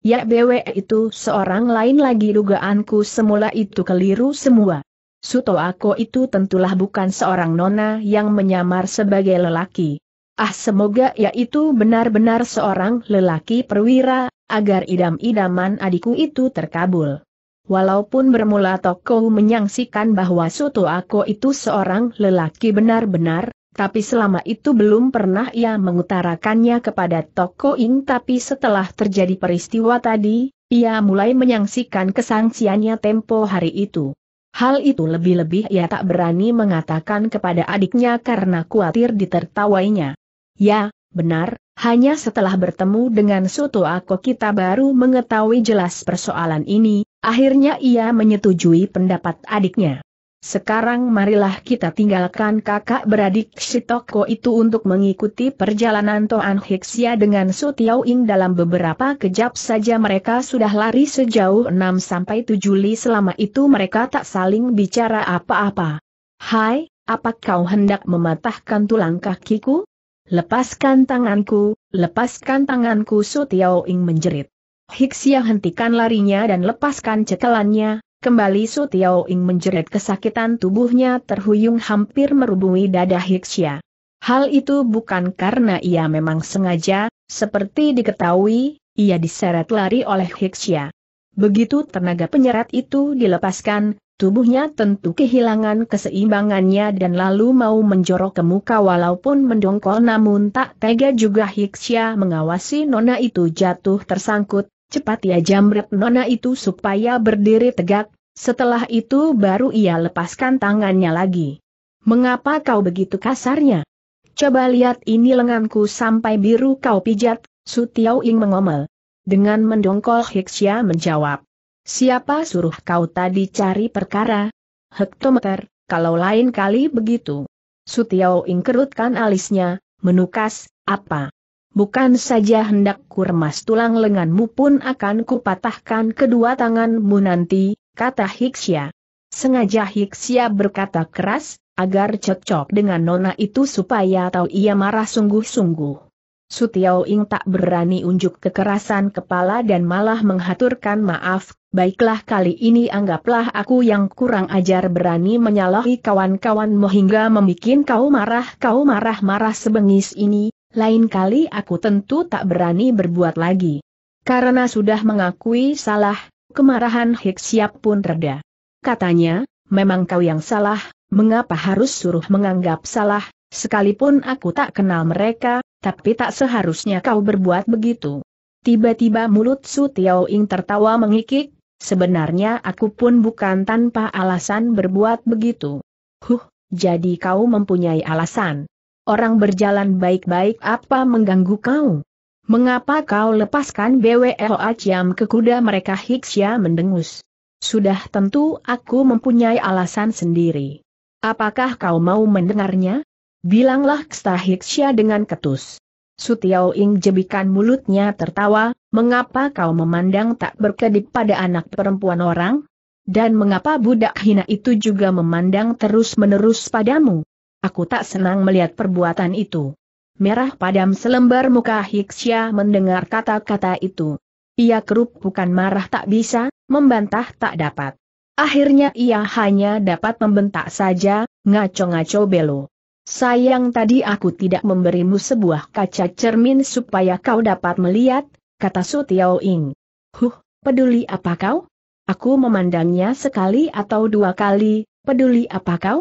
Ya bwe itu seorang lain lagi dugaanku semula itu keliru semua. Suto Ako itu tentulah bukan seorang nona yang menyamar sebagai lelaki. Ah semoga ia itu benar-benar seorang lelaki perwira, agar idam-idaman adikku itu terkabul. Walaupun bermula Toko menyangsikan bahwa Suto Ako itu seorang lelaki benar-benar, tapi selama itu belum pernah ia mengutarakannya kepada Toko Ing tapi setelah terjadi peristiwa tadi, ia mulai menyangsikan kesangsiannya tempo hari itu. Hal itu lebih-lebih ia tak berani mengatakan kepada adiknya karena khawatir ditertawainya. Ya, benar, hanya setelah bertemu dengan Soto Ako kita baru mengetahui jelas persoalan ini, akhirnya ia menyetujui pendapat adiknya. Sekarang marilah kita tinggalkan kakak beradik Shitoko itu untuk mengikuti perjalanan Toan Hiksia dengan Su Tiao Ing dalam beberapa kejap saja mereka sudah lari sejauh 6-7 li selama itu mereka tak saling bicara apa-apa. Hai, apa kau hendak mematahkan tulang kakiku? Lepaskan tanganku, lepaskan tanganku Su Tiao Ing menjerit. Hiksia hentikan larinya dan lepaskan cekelannya, Kembali Su Tiao Ing menjerit kesakitan tubuhnya terhuyung hampir merubui dada Hiksya. Hal itu bukan karena ia memang sengaja, seperti diketahui, ia diseret lari oleh Hiksya. Begitu tenaga penyerat itu dilepaskan, tubuhnya tentu kehilangan keseimbangannya dan lalu mau menjorok ke muka walaupun mendongkol namun tak tega juga Hiksya mengawasi nona itu jatuh tersangkut, Cepat ia ya jamret nona itu supaya berdiri tegak, setelah itu baru ia lepaskan tangannya lagi. Mengapa kau begitu kasarnya? Coba lihat ini lenganku sampai biru kau pijat, Su Tiao Ing mengomel. Dengan mendongkol Hiksia menjawab. Siapa suruh kau tadi cari perkara? Hektometer, kalau lain kali begitu. Su Tiao Ing kerutkan alisnya, menukas, apa? Bukan saja hendak kurmas tulang lenganmu pun akan kupatahkan kedua tanganmu nanti, kata Hiksia. Sengaja Hiksia berkata keras, agar cocok dengan nona itu supaya tahu ia marah sungguh-sungguh. Sutiao Ing tak berani unjuk kekerasan kepala dan malah menghaturkan maaf, baiklah kali ini anggaplah aku yang kurang ajar berani menyalahi kawan-kawanmu hingga membuat kau marah kau marah-marah sebengis ini, lain kali aku tentu tak berani berbuat lagi. Karena sudah mengakui salah, kemarahan Hiksiap pun reda. Katanya, memang kau yang salah, mengapa harus suruh menganggap salah, sekalipun aku tak kenal mereka, tapi tak seharusnya kau berbuat begitu. Tiba-tiba mulut Su Tiao Ing tertawa mengikik, sebenarnya aku pun bukan tanpa alasan berbuat begitu. Huh, jadi kau mempunyai alasan orang berjalan baik-baik apa mengganggu kau? Mengapa kau lepaskan BWL Aciam ke kuda mereka Hiksya mendengus? Sudah tentu aku mempunyai alasan sendiri. Apakah kau mau mendengarnya? Bilanglah Ksta Hiksya dengan ketus. Sutiao Ing jebikan mulutnya tertawa, mengapa kau memandang tak berkedip pada anak perempuan orang? Dan mengapa budak hina itu juga memandang terus-menerus padamu? Aku tak senang melihat perbuatan itu. Merah padam selembar muka Hiksya mendengar kata-kata itu. Ia kerup bukan marah tak bisa, membantah tak dapat. Akhirnya ia hanya dapat membentak saja, ngaco-ngaco belo. Sayang tadi aku tidak memberimu sebuah kaca cermin supaya kau dapat melihat, kata Su Tiao Ing. Huh, peduli apa kau? Aku memandangnya sekali atau dua kali, peduli apa kau?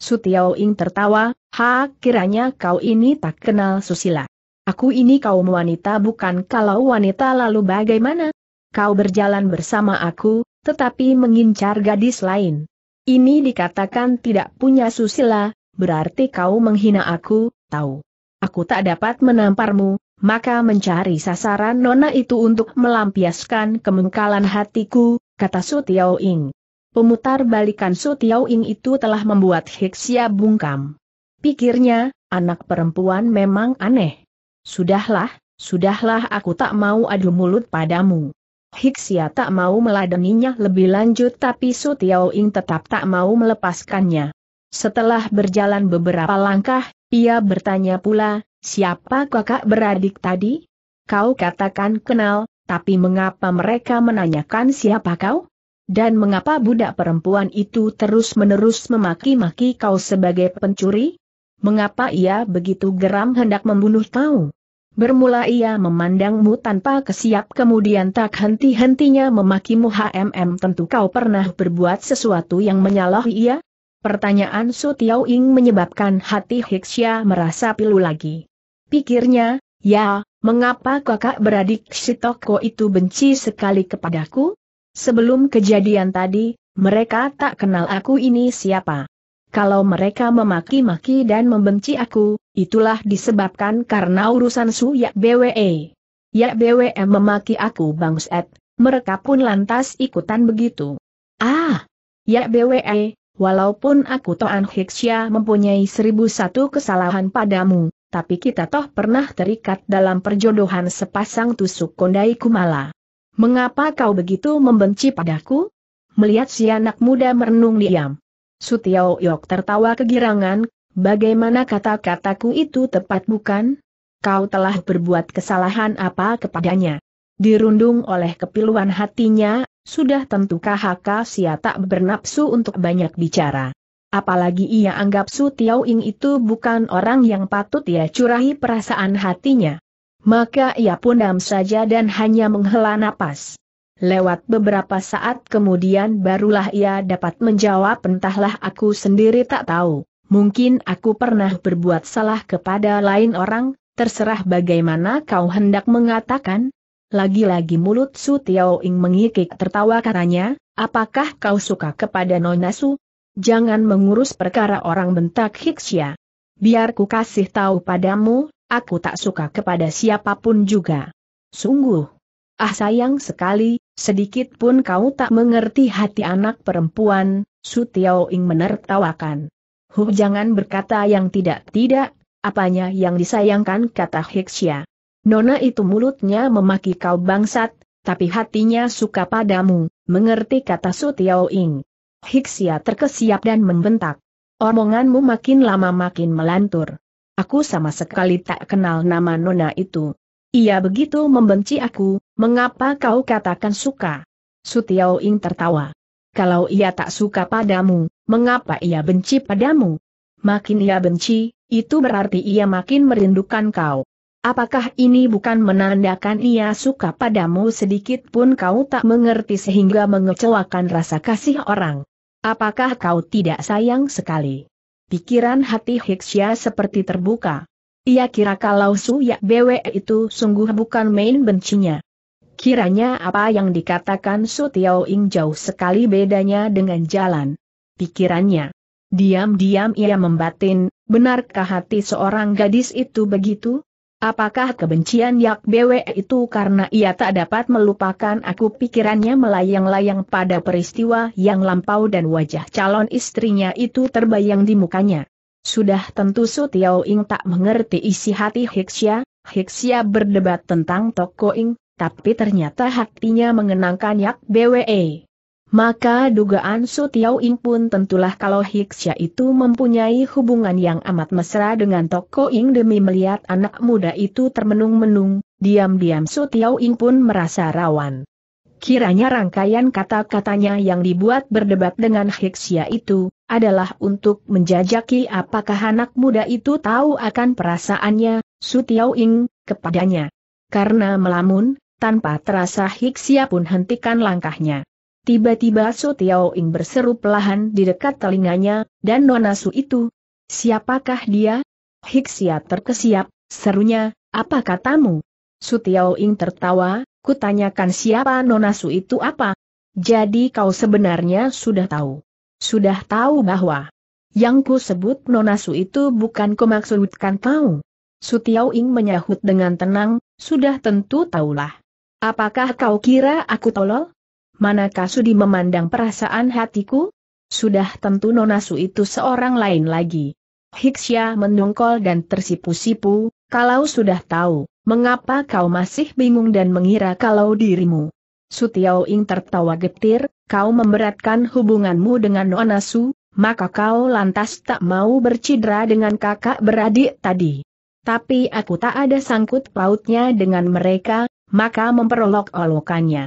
Sutiao Ing tertawa, ha kiranya kau ini tak kenal Susila. Aku ini kaum wanita bukan kalau wanita lalu bagaimana? Kau berjalan bersama aku, tetapi mengincar gadis lain. Ini dikatakan tidak punya Susila, berarti kau menghina aku, tahu. Aku tak dapat menamparmu, maka mencari sasaran nona itu untuk melampiaskan kemengkalan hatiku, kata Su Ing. Pemutar balikan Su Ing itu telah membuat Hiksia bungkam. Pikirnya, anak perempuan memang aneh. Sudahlah, sudahlah aku tak mau adu mulut padamu. Hiksia tak mau meladeninya lebih lanjut tapi Su Ing tetap tak mau melepaskannya. Setelah berjalan beberapa langkah, ia bertanya pula, siapa kakak beradik tadi? Kau katakan kenal, tapi mengapa mereka menanyakan siapa kau? Dan mengapa budak perempuan itu terus-menerus memaki-maki kau sebagai pencuri? Mengapa ia begitu geram hendak membunuh kau? Bermula ia memandangmu tanpa kesiap kemudian tak henti-hentinya memakimu HMM tentu kau pernah berbuat sesuatu yang menyalahi ia? Pertanyaan Su Tiao Ing menyebabkan hati Hiksya merasa pilu lagi. Pikirnya, ya, mengapa kakak beradik Shitoko itu benci sekali kepadaku? Sebelum kejadian tadi, mereka tak kenal aku ini siapa. Kalau mereka memaki-maki dan membenci aku, itulah disebabkan karena urusan Su Yak BWE. Yak BWE memaki aku bangset, mereka pun lantas ikutan begitu. Ah! Yak BWE, walaupun aku Toan Hiksya mempunyai seribu kesalahan padamu, tapi kita toh pernah terikat dalam perjodohan sepasang tusuk kondai kumala. Mengapa kau begitu membenci padaku? Melihat si anak muda merenung diam. Sutiao Yok tertawa kegirangan, bagaimana kata-kataku itu tepat bukan? Kau telah berbuat kesalahan apa kepadanya? Dirundung oleh kepiluan hatinya, sudah tentu KHK Sia tak bernapsu untuk banyak bicara. Apalagi ia anggap Su Tiao Ing itu bukan orang yang patut ia curahi perasaan hatinya. Maka ia pun diam saja dan hanya menghela napas. Lewat beberapa saat kemudian barulah ia dapat menjawab entahlah aku sendiri tak tahu. Mungkin aku pernah berbuat salah kepada lain orang, terserah bagaimana kau hendak mengatakan. Lagi-lagi mulut Su Tiao Ing mengikik tertawa katanya, apakah kau suka kepada Nona Su? Jangan mengurus perkara orang bentak Hiksya. Biar ku kasih tahu padamu, Aku tak suka kepada siapapun juga. Sungguh. Ah sayang sekali, sedikit pun kau tak mengerti hati anak perempuan, Su Tiao Ing menertawakan. Huh jangan berkata yang tidak-tidak, apanya yang disayangkan kata Hiksia. Nona itu mulutnya memaki kau bangsat, tapi hatinya suka padamu, mengerti kata Su Tiao Ing. Hiksia terkesiap dan membentak. Omonganmu makin lama makin melantur. Aku sama sekali tak kenal nama Nona itu. Ia begitu membenci aku, mengapa kau katakan suka? Sutiao Ing tertawa. Kalau ia tak suka padamu, mengapa ia benci padamu? Makin ia benci, itu berarti ia makin merindukan kau. Apakah ini bukan menandakan ia suka padamu sedikit pun kau tak mengerti sehingga mengecewakan rasa kasih orang? Apakah kau tidak sayang sekali? Pikiran hati Hiksya seperti terbuka. Ia kira kalau Su Ya Bwe itu sungguh bukan main bencinya. Kiranya apa yang dikatakan Su Tiao Ing jauh sekali bedanya dengan jalan. Pikirannya. Diam-diam ia membatin, benarkah hati seorang gadis itu begitu? Apakah kebencian Yak Bwe itu karena ia tak dapat melupakan aku pikirannya melayang-layang pada peristiwa yang lampau dan wajah calon istrinya itu terbayang di mukanya. Sudah tentu Su Ing tak mengerti isi hati Hiksia, Hiksia berdebat tentang Toko Ing, tapi ternyata hatinya mengenangkan Yak Bwe. Maka dugaan Su Ing pun tentulah kalau Hiksya itu mempunyai hubungan yang amat mesra dengan Toko Ing demi melihat anak muda itu termenung-menung, diam-diam Su Ing pun merasa rawan. Kiranya rangkaian kata-katanya yang dibuat berdebat dengan Hiksia itu, adalah untuk menjajaki apakah anak muda itu tahu akan perasaannya, Su Ing, kepadanya. Karena melamun, tanpa terasa Hiksia pun hentikan langkahnya. Tiba-tiba Tiao Ing berseru perlahan di dekat telinganya, dan Nona Su itu. Siapakah dia? Hiksia terkesiap, serunya, apa katamu? Su Ing tertawa, kutanyakan siapa Nona Su itu apa? Jadi kau sebenarnya sudah tahu. Sudah tahu bahwa yang ku sebut Nona Su itu bukan kumaksudkan kau. Su Ing menyahut dengan tenang, sudah tentu tahulah. Apakah kau kira aku tolol? manakah Sudi memandang perasaan hatiku? Sudah tentu Nonasu itu seorang lain lagi. Hiksya mendongkol dan tersipu-sipu, kalau sudah tahu, mengapa kau masih bingung dan mengira kalau dirimu? Sutiao Ing tertawa getir, kau memberatkan hubunganmu dengan Nonasu, maka kau lantas tak mau bercidra dengan kakak beradik tadi. Tapi aku tak ada sangkut pautnya dengan mereka, maka memperolok-olokannya.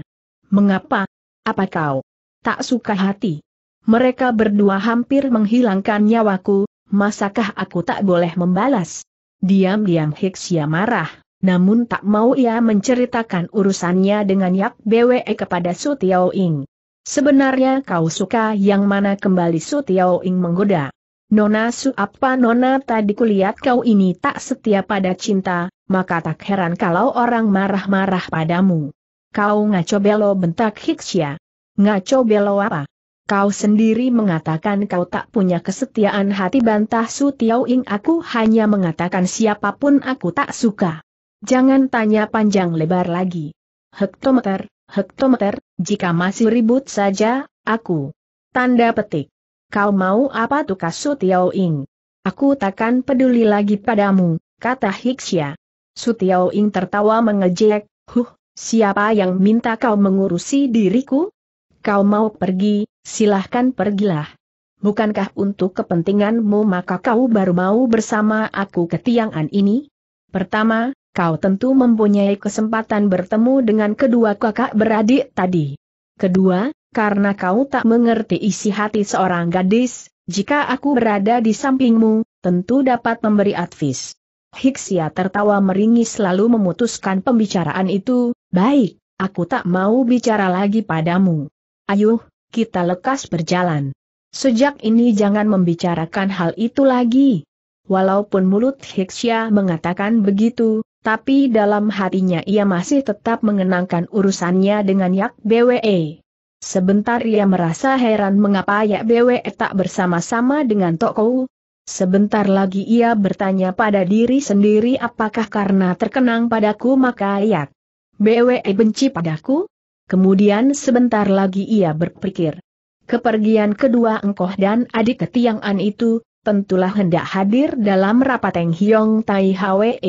Mengapa, apa kau? Tak suka hati. Mereka berdua hampir menghilangkan nyawaku, masakah aku tak boleh membalas? Diam-diam Hiksia marah, namun tak mau ia menceritakan urusannya dengan Yak Bwe e kepada Su Ing. Sebenarnya kau suka yang mana kembali Su Ing menggoda. Nona Su apa Nona tadi kulihat kau ini tak setia pada cinta, maka tak heran kalau orang marah-marah padamu. Kau ngaco belo bentak Hiksya. Ngaco belo apa? Kau sendiri mengatakan kau tak punya kesetiaan hati bantah Su Tiao Ing aku hanya mengatakan siapapun aku tak suka. Jangan tanya panjang lebar lagi. Hektometer, hektometer, jika masih ribut saja, aku. Tanda petik. Kau mau apa tukas Su Tiao Ing? Aku takkan peduli lagi padamu, kata Hiksya. Su Tiao Ing tertawa mengejek, huh, Siapa yang minta kau mengurusi diriku? Kau mau pergi, silahkan pergilah. Bukankah untuk kepentinganmu maka kau baru mau bersama aku ke tiangan ini? Pertama, kau tentu mempunyai kesempatan bertemu dengan kedua kakak beradik tadi. Kedua, karena kau tak mengerti isi hati seorang gadis, jika aku berada di sampingmu, tentu dapat memberi advis. Hiksia tertawa meringis lalu memutuskan pembicaraan itu, baik, aku tak mau bicara lagi padamu. Ayuh, kita lekas berjalan. Sejak ini jangan membicarakan hal itu lagi. Walaupun mulut Hiksia mengatakan begitu, tapi dalam hatinya ia masih tetap mengenangkan urusannya dengan Yak BWE. Sebentar ia merasa heran mengapa Yak BWE tak bersama-sama dengan Tokou, Sebentar lagi ia bertanya pada diri sendiri apakah karena terkenang padaku maka ayat. BWE benci padaku? Kemudian sebentar lagi ia berpikir. Kepergian kedua engkoh dan adik ketiangan itu, tentulah hendak hadir dalam rapat Eng Hiong Tai Hwe.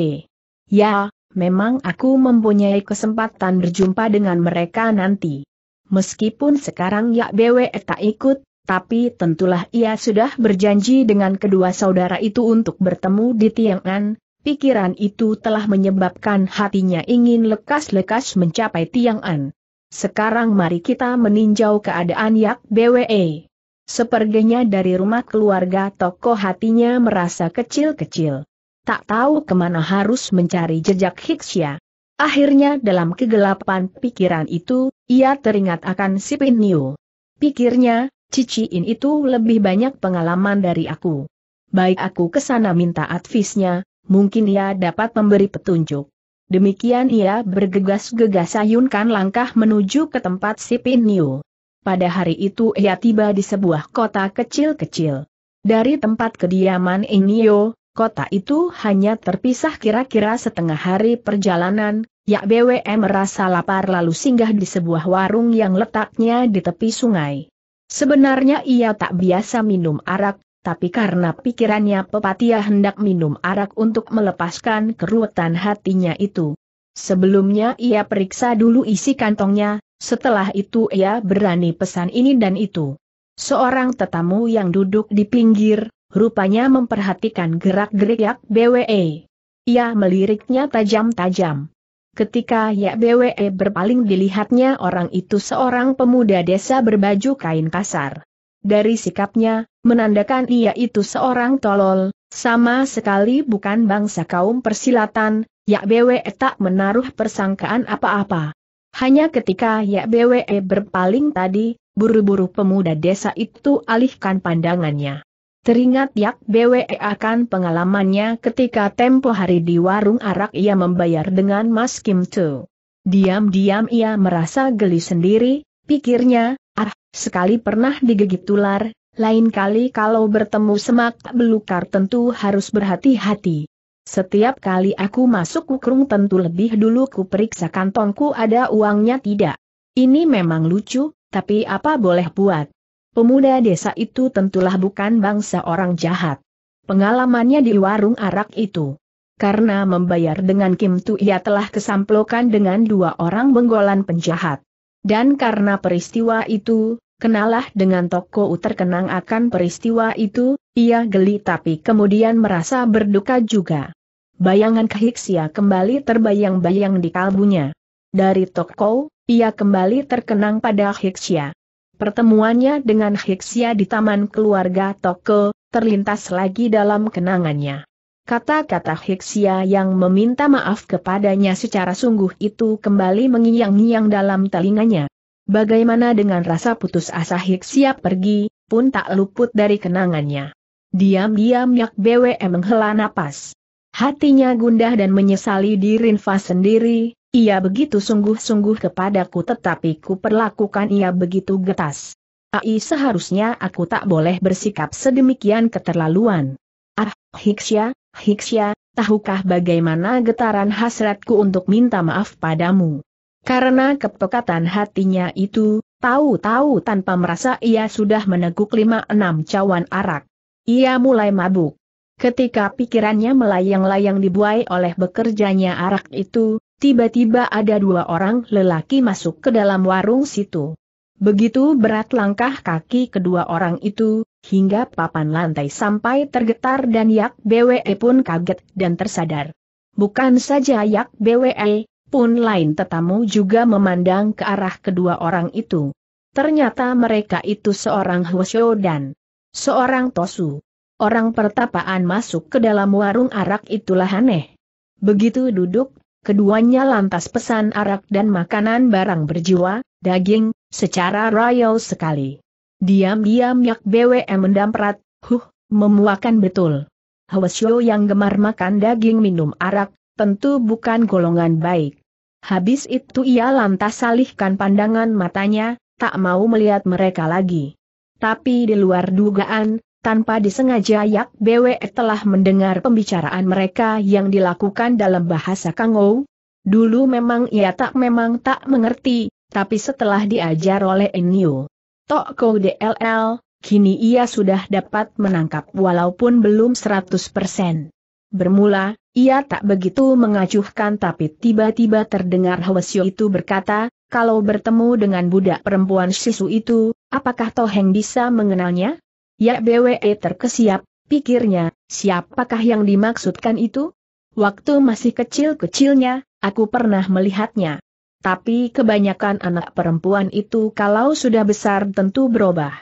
Ya, memang aku mempunyai kesempatan berjumpa dengan mereka nanti. Meskipun sekarang Yak BWE tak ikut, tapi tentulah ia sudah berjanji dengan kedua saudara itu untuk bertemu di Tiang'an, pikiran itu telah menyebabkan hatinya ingin lekas-lekas mencapai Tiang'an. Sekarang mari kita meninjau keadaan Yak BWE. Sepertinya dari rumah keluarga toko hatinya merasa kecil-kecil. Tak tahu kemana harus mencari jejak Hiksya. Akhirnya dalam kegelapan pikiran itu, ia teringat akan si Pinio. Pikirnya, Cici, ini itu lebih banyak pengalaman dari aku. Baik aku kesana minta advisnya, mungkin ia dapat memberi petunjuk. Demikian ia bergegas-gegas ayunkan langkah menuju ke tempat Sipin Niu. Pada hari itu ia tiba di sebuah kota kecil-kecil. Dari tempat kediaman Inio, kota itu hanya terpisah kira-kira setengah hari perjalanan, Ya, BWM merasa lapar lalu singgah di sebuah warung yang letaknya di tepi sungai. Sebenarnya ia tak biasa minum arak, tapi karena pikirannya Pepatia hendak minum arak untuk melepaskan keruwetan hatinya itu. Sebelumnya ia periksa dulu isi kantongnya, setelah itu ia berani pesan ini dan itu. Seorang tetamu yang duduk di pinggir, rupanya memperhatikan gerak-gerik BWE. Ia meliriknya tajam-tajam. Ketika YBWE berpaling dilihatnya orang itu seorang pemuda desa berbaju kain kasar. Dari sikapnya, menandakan ia itu seorang tolol, sama sekali bukan bangsa kaum persilatan, YBWE tak menaruh persangkaan apa-apa. Hanya ketika YBWE berpaling tadi, buru-buru pemuda desa itu alihkan pandangannya. Teringat Yak BWE akan pengalamannya ketika tempo hari di warung arak ia membayar dengan Mas Kim Tu. Diam-diam ia merasa geli sendiri, pikirnya, ah, sekali pernah digigit ular, lain kali kalau bertemu semak belukar tentu harus berhati-hati. Setiap kali aku masuk kukrung tentu lebih dulu ku periksa kantongku ada uangnya tidak. Ini memang lucu, tapi apa boleh buat. Pemuda desa itu tentulah bukan bangsa orang jahat. Pengalamannya di warung arak itu. Karena membayar dengan Kim Tu ia telah kesamplokan dengan dua orang benggolan penjahat. Dan karena peristiwa itu, kenalah dengan toko terkenang akan peristiwa itu, ia geli tapi kemudian merasa berduka juga. Bayangan kehiksia kembali terbayang-bayang di kalbunya. Dari toko, ia kembali terkenang pada Hiksia. Pertemuannya dengan Hiksia di taman keluarga Toko, terlintas lagi dalam kenangannya. Kata-kata Hiksia yang meminta maaf kepadanya secara sungguh itu kembali mengiang-ngiang dalam telinganya. Bagaimana dengan rasa putus asa Hiksia pergi, pun tak luput dari kenangannya. Diam-diam Yak BWM menghela napas. Hatinya gundah dan menyesali diri sendiri, ia begitu sungguh-sungguh kepadaku tetapi ku perlakukan ia begitu getas. Ai seharusnya aku tak boleh bersikap sedemikian keterlaluan. Ah, Hiksya, Hiksya, tahukah bagaimana getaran hasratku untuk minta maaf padamu? Karena kepekatan hatinya itu, tahu-tahu tanpa merasa ia sudah meneguk lima enam cawan arak. Ia mulai mabuk. Ketika pikirannya melayang-layang dibuai oleh bekerjanya arak itu, tiba-tiba ada dua orang lelaki masuk ke dalam warung situ. Begitu berat langkah kaki kedua orang itu, hingga papan lantai sampai tergetar dan Yak BWE pun kaget dan tersadar. Bukan saja Yak BWE, pun lain tetamu juga memandang ke arah kedua orang itu. Ternyata mereka itu seorang Hwasyo dan seorang Tosu. Orang pertapaan masuk ke dalam warung arak itulah aneh. Begitu duduk, keduanya lantas pesan arak dan makanan barang berjiwa, daging, secara royal sekali. Diam-diam Yak BWM mendamprat, huh, memuakan betul. Hwasyo yang gemar makan daging minum arak, tentu bukan golongan baik. Habis itu ia lantas salihkan pandangan matanya, tak mau melihat mereka lagi. Tapi di luar dugaan, tanpa disengaja Yak Bwe telah mendengar pembicaraan mereka yang dilakukan dalam bahasa Kangou. Dulu memang ia tak memang tak mengerti, tapi setelah diajar oleh Enyu. Tok DLL, kini ia sudah dapat menangkap walaupun belum 100%. Bermula, ia tak begitu mengacuhkan tapi tiba-tiba terdengar Hwasyo itu berkata, kalau bertemu dengan budak perempuan sisu itu, apakah Toheng bisa mengenalnya? Ya BWE terkesiap, pikirnya, siapakah yang dimaksudkan itu? Waktu masih kecil-kecilnya, aku pernah melihatnya. Tapi kebanyakan anak perempuan itu kalau sudah besar tentu berubah.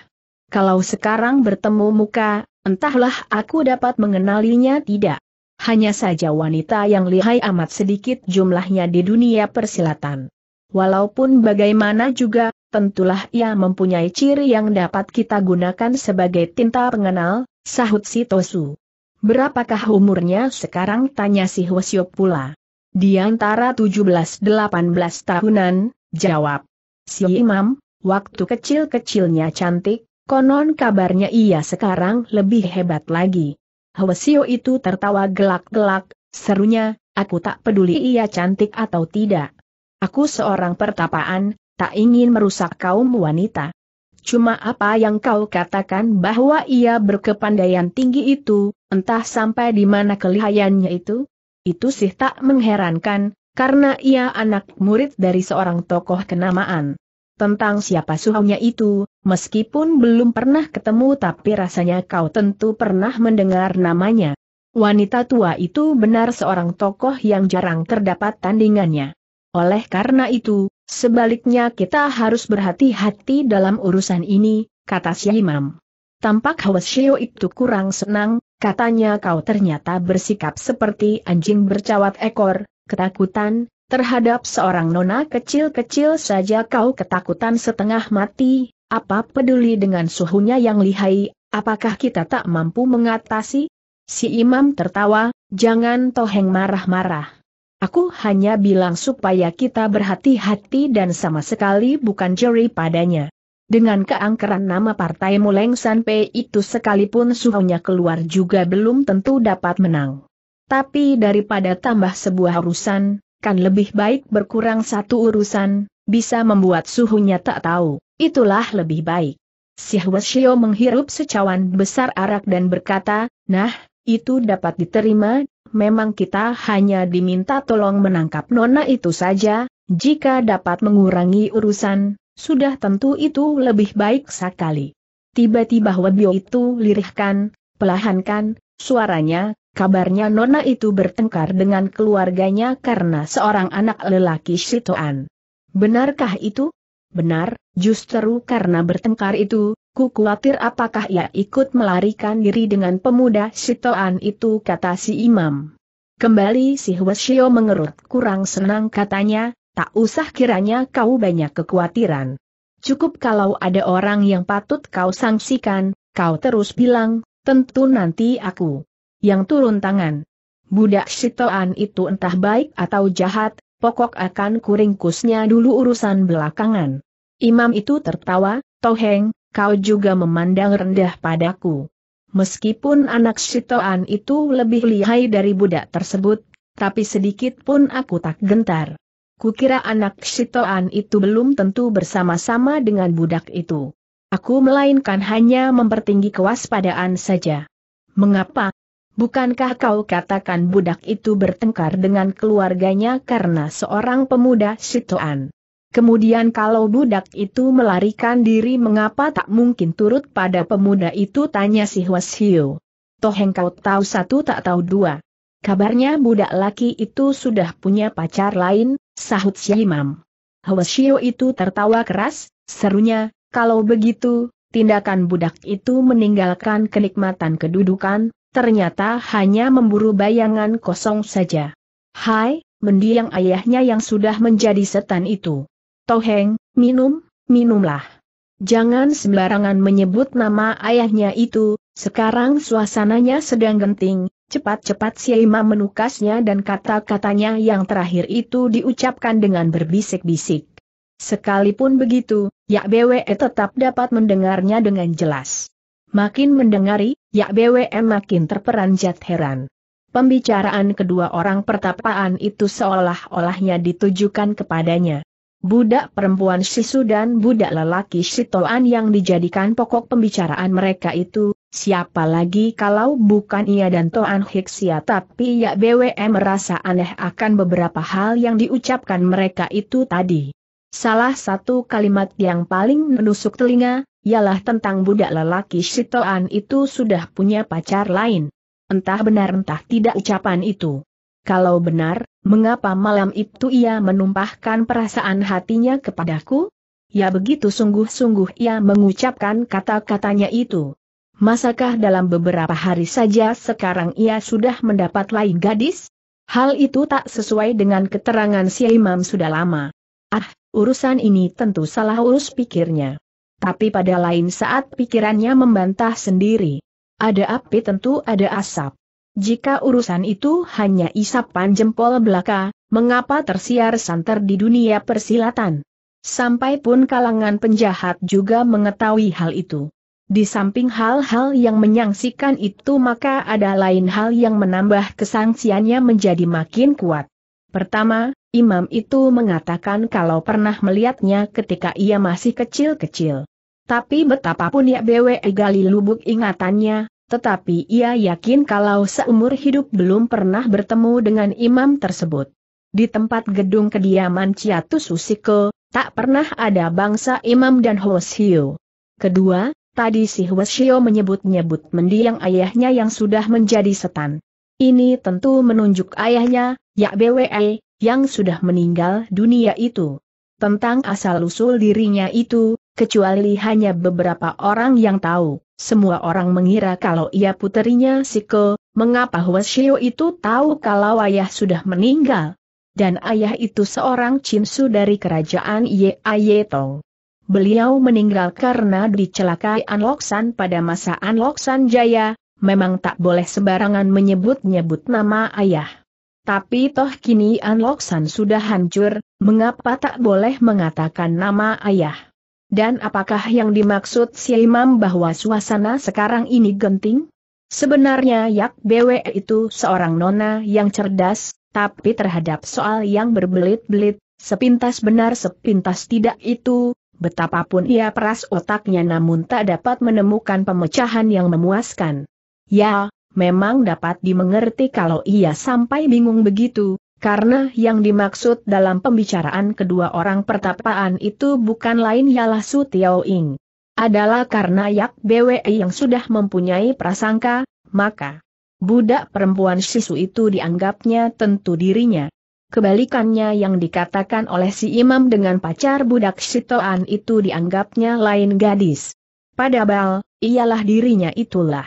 Kalau sekarang bertemu muka, entahlah aku dapat mengenalinya tidak. Hanya saja wanita yang lihai amat sedikit jumlahnya di dunia persilatan. Walaupun bagaimana juga, tentulah ia mempunyai ciri yang dapat kita gunakan sebagai tinta pengenal, sahut si Tosu. Berapakah umurnya sekarang tanya si Hwasyo pula. Di antara 17-18 tahunan, jawab. Si Imam, waktu kecil-kecilnya cantik, konon kabarnya ia sekarang lebih hebat lagi. Hwasyo itu tertawa gelak-gelak, serunya, aku tak peduli ia cantik atau tidak. Aku seorang pertapaan, tak ingin merusak kaum wanita. Cuma apa yang kau katakan bahwa ia berkepandaian tinggi itu, entah sampai di mana kelihayannya itu? Itu sih tak mengherankan, karena ia anak murid dari seorang tokoh kenamaan. Tentang siapa suhunya itu, meskipun belum pernah ketemu tapi rasanya kau tentu pernah mendengar namanya. Wanita tua itu benar seorang tokoh yang jarang terdapat tandingannya. Oleh karena itu, Sebaliknya kita harus berhati-hati dalam urusan ini, kata si imam. Tampak Hwasyo itu kurang senang, katanya kau ternyata bersikap seperti anjing bercawat ekor, ketakutan, terhadap seorang nona kecil-kecil saja kau ketakutan setengah mati, apa peduli dengan suhunya yang lihai, apakah kita tak mampu mengatasi? Si imam tertawa, jangan toheng marah-marah. Aku hanya bilang supaya kita berhati-hati dan sama sekali bukan juri padanya. Dengan keangkeran nama partai Muleng Sanpe itu sekalipun suhunya keluar juga belum tentu dapat menang. Tapi daripada tambah sebuah urusan, kan lebih baik berkurang satu urusan, bisa membuat suhunya tak tahu, itulah lebih baik. Si Shio menghirup secawan besar arak dan berkata, Nah, itu dapat diterima, memang kita hanya diminta tolong menangkap nona itu saja, jika dapat mengurangi urusan, sudah tentu itu lebih baik sekali. Tiba-tiba Wabio itu lirihkan, pelahankan, suaranya, kabarnya nona itu bertengkar dengan keluarganya karena seorang anak lelaki Sitoan. Benarkah itu? Benar, justru karena bertengkar itu, Ku khawatir apakah ia ikut melarikan diri dengan pemuda Sitoan itu kata si imam. Kembali si Hwasyo mengerut kurang senang katanya, tak usah kiranya kau banyak kekhawatiran. Cukup kalau ada orang yang patut kau sanksikan, kau terus bilang, tentu nanti aku yang turun tangan. Budak Sitoan itu entah baik atau jahat, pokok akan kuringkusnya dulu urusan belakangan. Imam itu tertawa, Toheng, kau juga memandang rendah padaku. Meskipun anak Sitoan itu lebih lihai dari budak tersebut, tapi sedikit pun aku tak gentar. Kukira anak Sitoan itu belum tentu bersama-sama dengan budak itu. Aku melainkan hanya mempertinggi kewaspadaan saja. Mengapa? Bukankah kau katakan budak itu bertengkar dengan keluarganya karena seorang pemuda Sitoan? Kemudian kalau budak itu melarikan diri mengapa tak mungkin turut pada pemuda itu tanya si Hwasio. Toh engkau tahu satu tak tahu dua. Kabarnya budak laki itu sudah punya pacar lain, sahut si imam. Hwasio itu tertawa keras, serunya, kalau begitu, tindakan budak itu meninggalkan kenikmatan kedudukan, ternyata hanya memburu bayangan kosong saja. Hai, mendiang ayahnya yang sudah menjadi setan itu. Toheng, minum, minumlah. Jangan sembarangan menyebut nama ayahnya itu, sekarang suasananya sedang genting, cepat-cepat si menukasnya dan kata-katanya yang terakhir itu diucapkan dengan berbisik-bisik. Sekalipun begitu, Yak BWE e tetap dapat mendengarnya dengan jelas. Makin mendengari, Yak BWE e makin terperanjat heran. Pembicaraan kedua orang pertapaan itu seolah-olahnya ditujukan kepadanya budak perempuan Sisu dan budak lelaki Sitoan yang dijadikan pokok pembicaraan mereka itu, siapa lagi kalau bukan ia dan Toan Hiksia tapi ya BWM merasa aneh akan beberapa hal yang diucapkan mereka itu tadi. Salah satu kalimat yang paling menusuk telinga, ialah tentang budak lelaki Sitoan itu sudah punya pacar lain. Entah benar entah tidak ucapan itu. Kalau benar, mengapa malam itu ia menumpahkan perasaan hatinya kepadaku? Ya begitu sungguh-sungguh ia mengucapkan kata-katanya itu. Masakah dalam beberapa hari saja sekarang ia sudah mendapat lain gadis? Hal itu tak sesuai dengan keterangan si imam sudah lama. Ah, urusan ini tentu salah urus pikirnya. Tapi pada lain saat pikirannya membantah sendiri. Ada api tentu ada asap. Jika urusan itu hanya isapan jempol belaka, mengapa tersiar santer di dunia persilatan? Sampai pun kalangan penjahat juga mengetahui hal itu. Di samping hal-hal yang menyangsikan itu maka ada lain hal yang menambah kesangsiannya menjadi makin kuat. Pertama, imam itu mengatakan kalau pernah melihatnya ketika ia masih kecil-kecil. Tapi betapapun ya BWE gali lubuk ingatannya, tetapi ia yakin kalau seumur hidup belum pernah bertemu dengan imam tersebut. Di tempat gedung kediaman Ciatu Susiko, tak pernah ada bangsa imam dan Hwasio. Kedua, tadi si Hwasio menyebut-nyebut mendiang ayahnya yang sudah menjadi setan. Ini tentu menunjuk ayahnya, Yak BWE, yang sudah meninggal dunia itu. Tentang asal-usul dirinya itu, kecuali hanya beberapa orang yang tahu. Semua orang mengira kalau ia puterinya Siko, mengapa Huashio itu tahu kalau ayah sudah meninggal? Dan ayah itu seorang cinsu dari kerajaan Ye Ayetong. Beliau meninggal karena dicelakai Anloksan pada masa Anloksan Jaya, memang tak boleh sembarangan menyebut-nyebut nama ayah. Tapi toh kini Anloksan sudah hancur, mengapa tak boleh mengatakan nama ayah? Dan apakah yang dimaksud si imam bahwa suasana sekarang ini genting? Sebenarnya Yak BW itu seorang nona yang cerdas, tapi terhadap soal yang berbelit-belit, sepintas benar sepintas tidak itu, betapapun ia peras otaknya namun tak dapat menemukan pemecahan yang memuaskan. Ya, memang dapat dimengerti kalau ia sampai bingung begitu, karena yang dimaksud dalam pembicaraan kedua orang pertapaan itu bukan lain ialah Su Tiao Ing. Adalah karena Yak BWE yang sudah mempunyai prasangka, maka budak perempuan sisu itu dianggapnya tentu dirinya. Kebalikannya yang dikatakan oleh si imam dengan pacar budak sitoan itu dianggapnya lain gadis. Padahal, ialah dirinya itulah.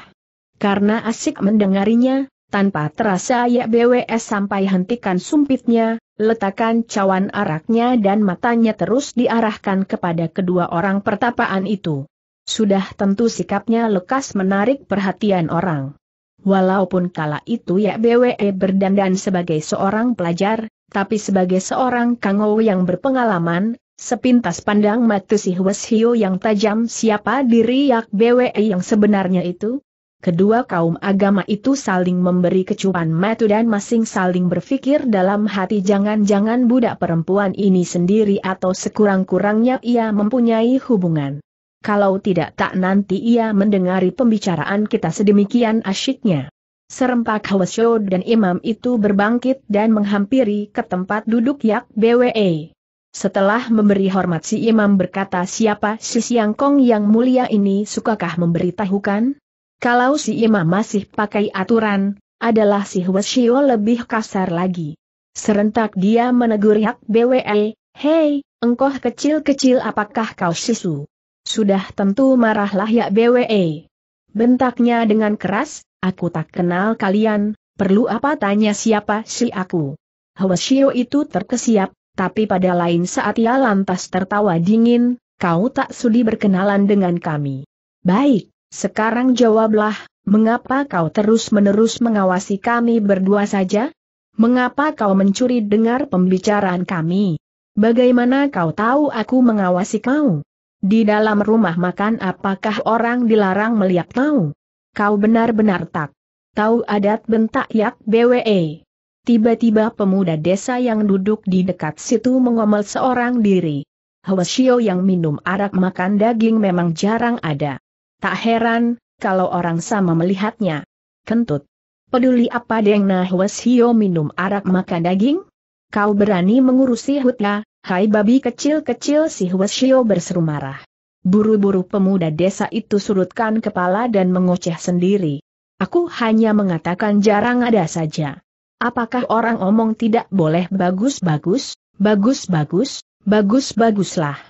Karena asik mendengarinya, tanpa terasa ya BWS sampai hentikan sumpitnya, letakkan cawan araknya dan matanya terus diarahkan kepada kedua orang pertapaan itu. Sudah tentu sikapnya lekas menarik perhatian orang. Walaupun kala itu ya BWE berdandan sebagai seorang pelajar, tapi sebagai seorang kango yang berpengalaman, Sepintas pandang mata si Hwes yang tajam siapa diri Yak BWE yang sebenarnya itu, kedua kaum agama itu saling memberi kecupan metu dan masing saling berpikir dalam hati jangan-jangan budak perempuan ini sendiri atau sekurang-kurangnya ia mempunyai hubungan. Kalau tidak tak nanti ia mendengari pembicaraan kita sedemikian asyiknya. Serempak Hwasyo dan imam itu berbangkit dan menghampiri ke tempat duduk Yak BWE. Setelah memberi hormat si imam berkata siapa si Siangkong yang mulia ini sukakah memberitahukan? Kalau si imam masih pakai aturan, adalah si Hwasio lebih kasar lagi. Serentak dia menegur Yak BWE, Hei, engkau kecil-kecil apakah kau sisu? Sudah tentu marahlah Yak BWE. Bentaknya dengan keras, aku tak kenal kalian, perlu apa tanya siapa si aku? Hwasio itu terkesiap, tapi pada lain saat ia lantas tertawa dingin, kau tak sudi berkenalan dengan kami. Baik, sekarang jawablah, mengapa kau terus-menerus mengawasi kami berdua saja? Mengapa kau mencuri dengar pembicaraan kami? Bagaimana kau tahu aku mengawasi kau? Di dalam rumah makan apakah orang dilarang melihat kau? Kau benar-benar tak tahu adat bentak yak BWE. Tiba-tiba pemuda desa yang duduk di dekat situ mengomel seorang diri. Hwasio yang minum arak makan daging memang jarang ada. Tak heran, kalau orang sama melihatnya. Kentut. Peduli apa Deng Nahwas Hio minum arak makan daging? Kau berani mengurusi hutla, hai babi kecil-kecil si Hwas berseru marah. Buru-buru pemuda desa itu surutkan kepala dan mengoceh sendiri. Aku hanya mengatakan jarang ada saja. Apakah orang omong tidak boleh bagus-bagus, bagus-bagus, bagus-baguslah?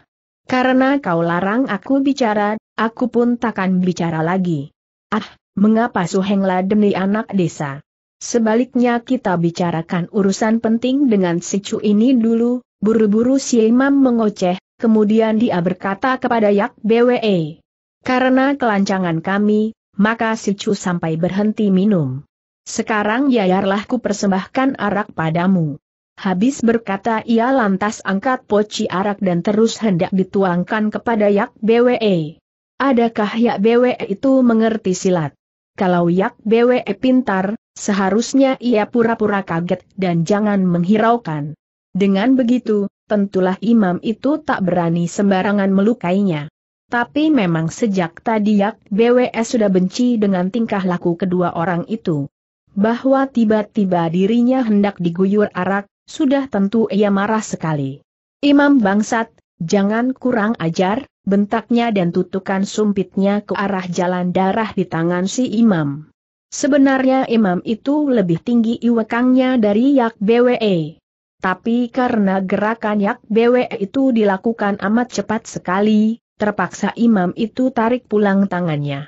Karena kau larang aku bicara, Aku pun takkan bicara lagi. Ah, mengapa Suhengla demi anak desa? Sebaliknya kita bicarakan urusan penting dengan si Cu ini dulu, buru-buru si Imam mengoceh, kemudian dia berkata kepada Yak BWE. Karena kelancangan kami, maka si Cu sampai berhenti minum. Sekarang yayarlah ku persembahkan arak padamu. Habis berkata ia lantas angkat poci arak dan terus hendak dituangkan kepada Yak BWE. Adakah Yak BWE itu mengerti silat? Kalau Yak BWE pintar, seharusnya ia pura-pura kaget dan jangan menghiraukan. Dengan begitu, tentulah imam itu tak berani sembarangan melukainya. Tapi memang sejak tadi Yak BWE sudah benci dengan tingkah laku kedua orang itu. Bahwa tiba-tiba dirinya hendak diguyur arak, sudah tentu ia marah sekali. Imam bangsat, Jangan kurang ajar, bentaknya dan tutukan sumpitnya ke arah jalan darah di tangan si imam. Sebenarnya imam itu lebih tinggi iwekangnya dari Yak BWE. Tapi karena gerakan Yak BWE itu dilakukan amat cepat sekali, terpaksa imam itu tarik pulang tangannya.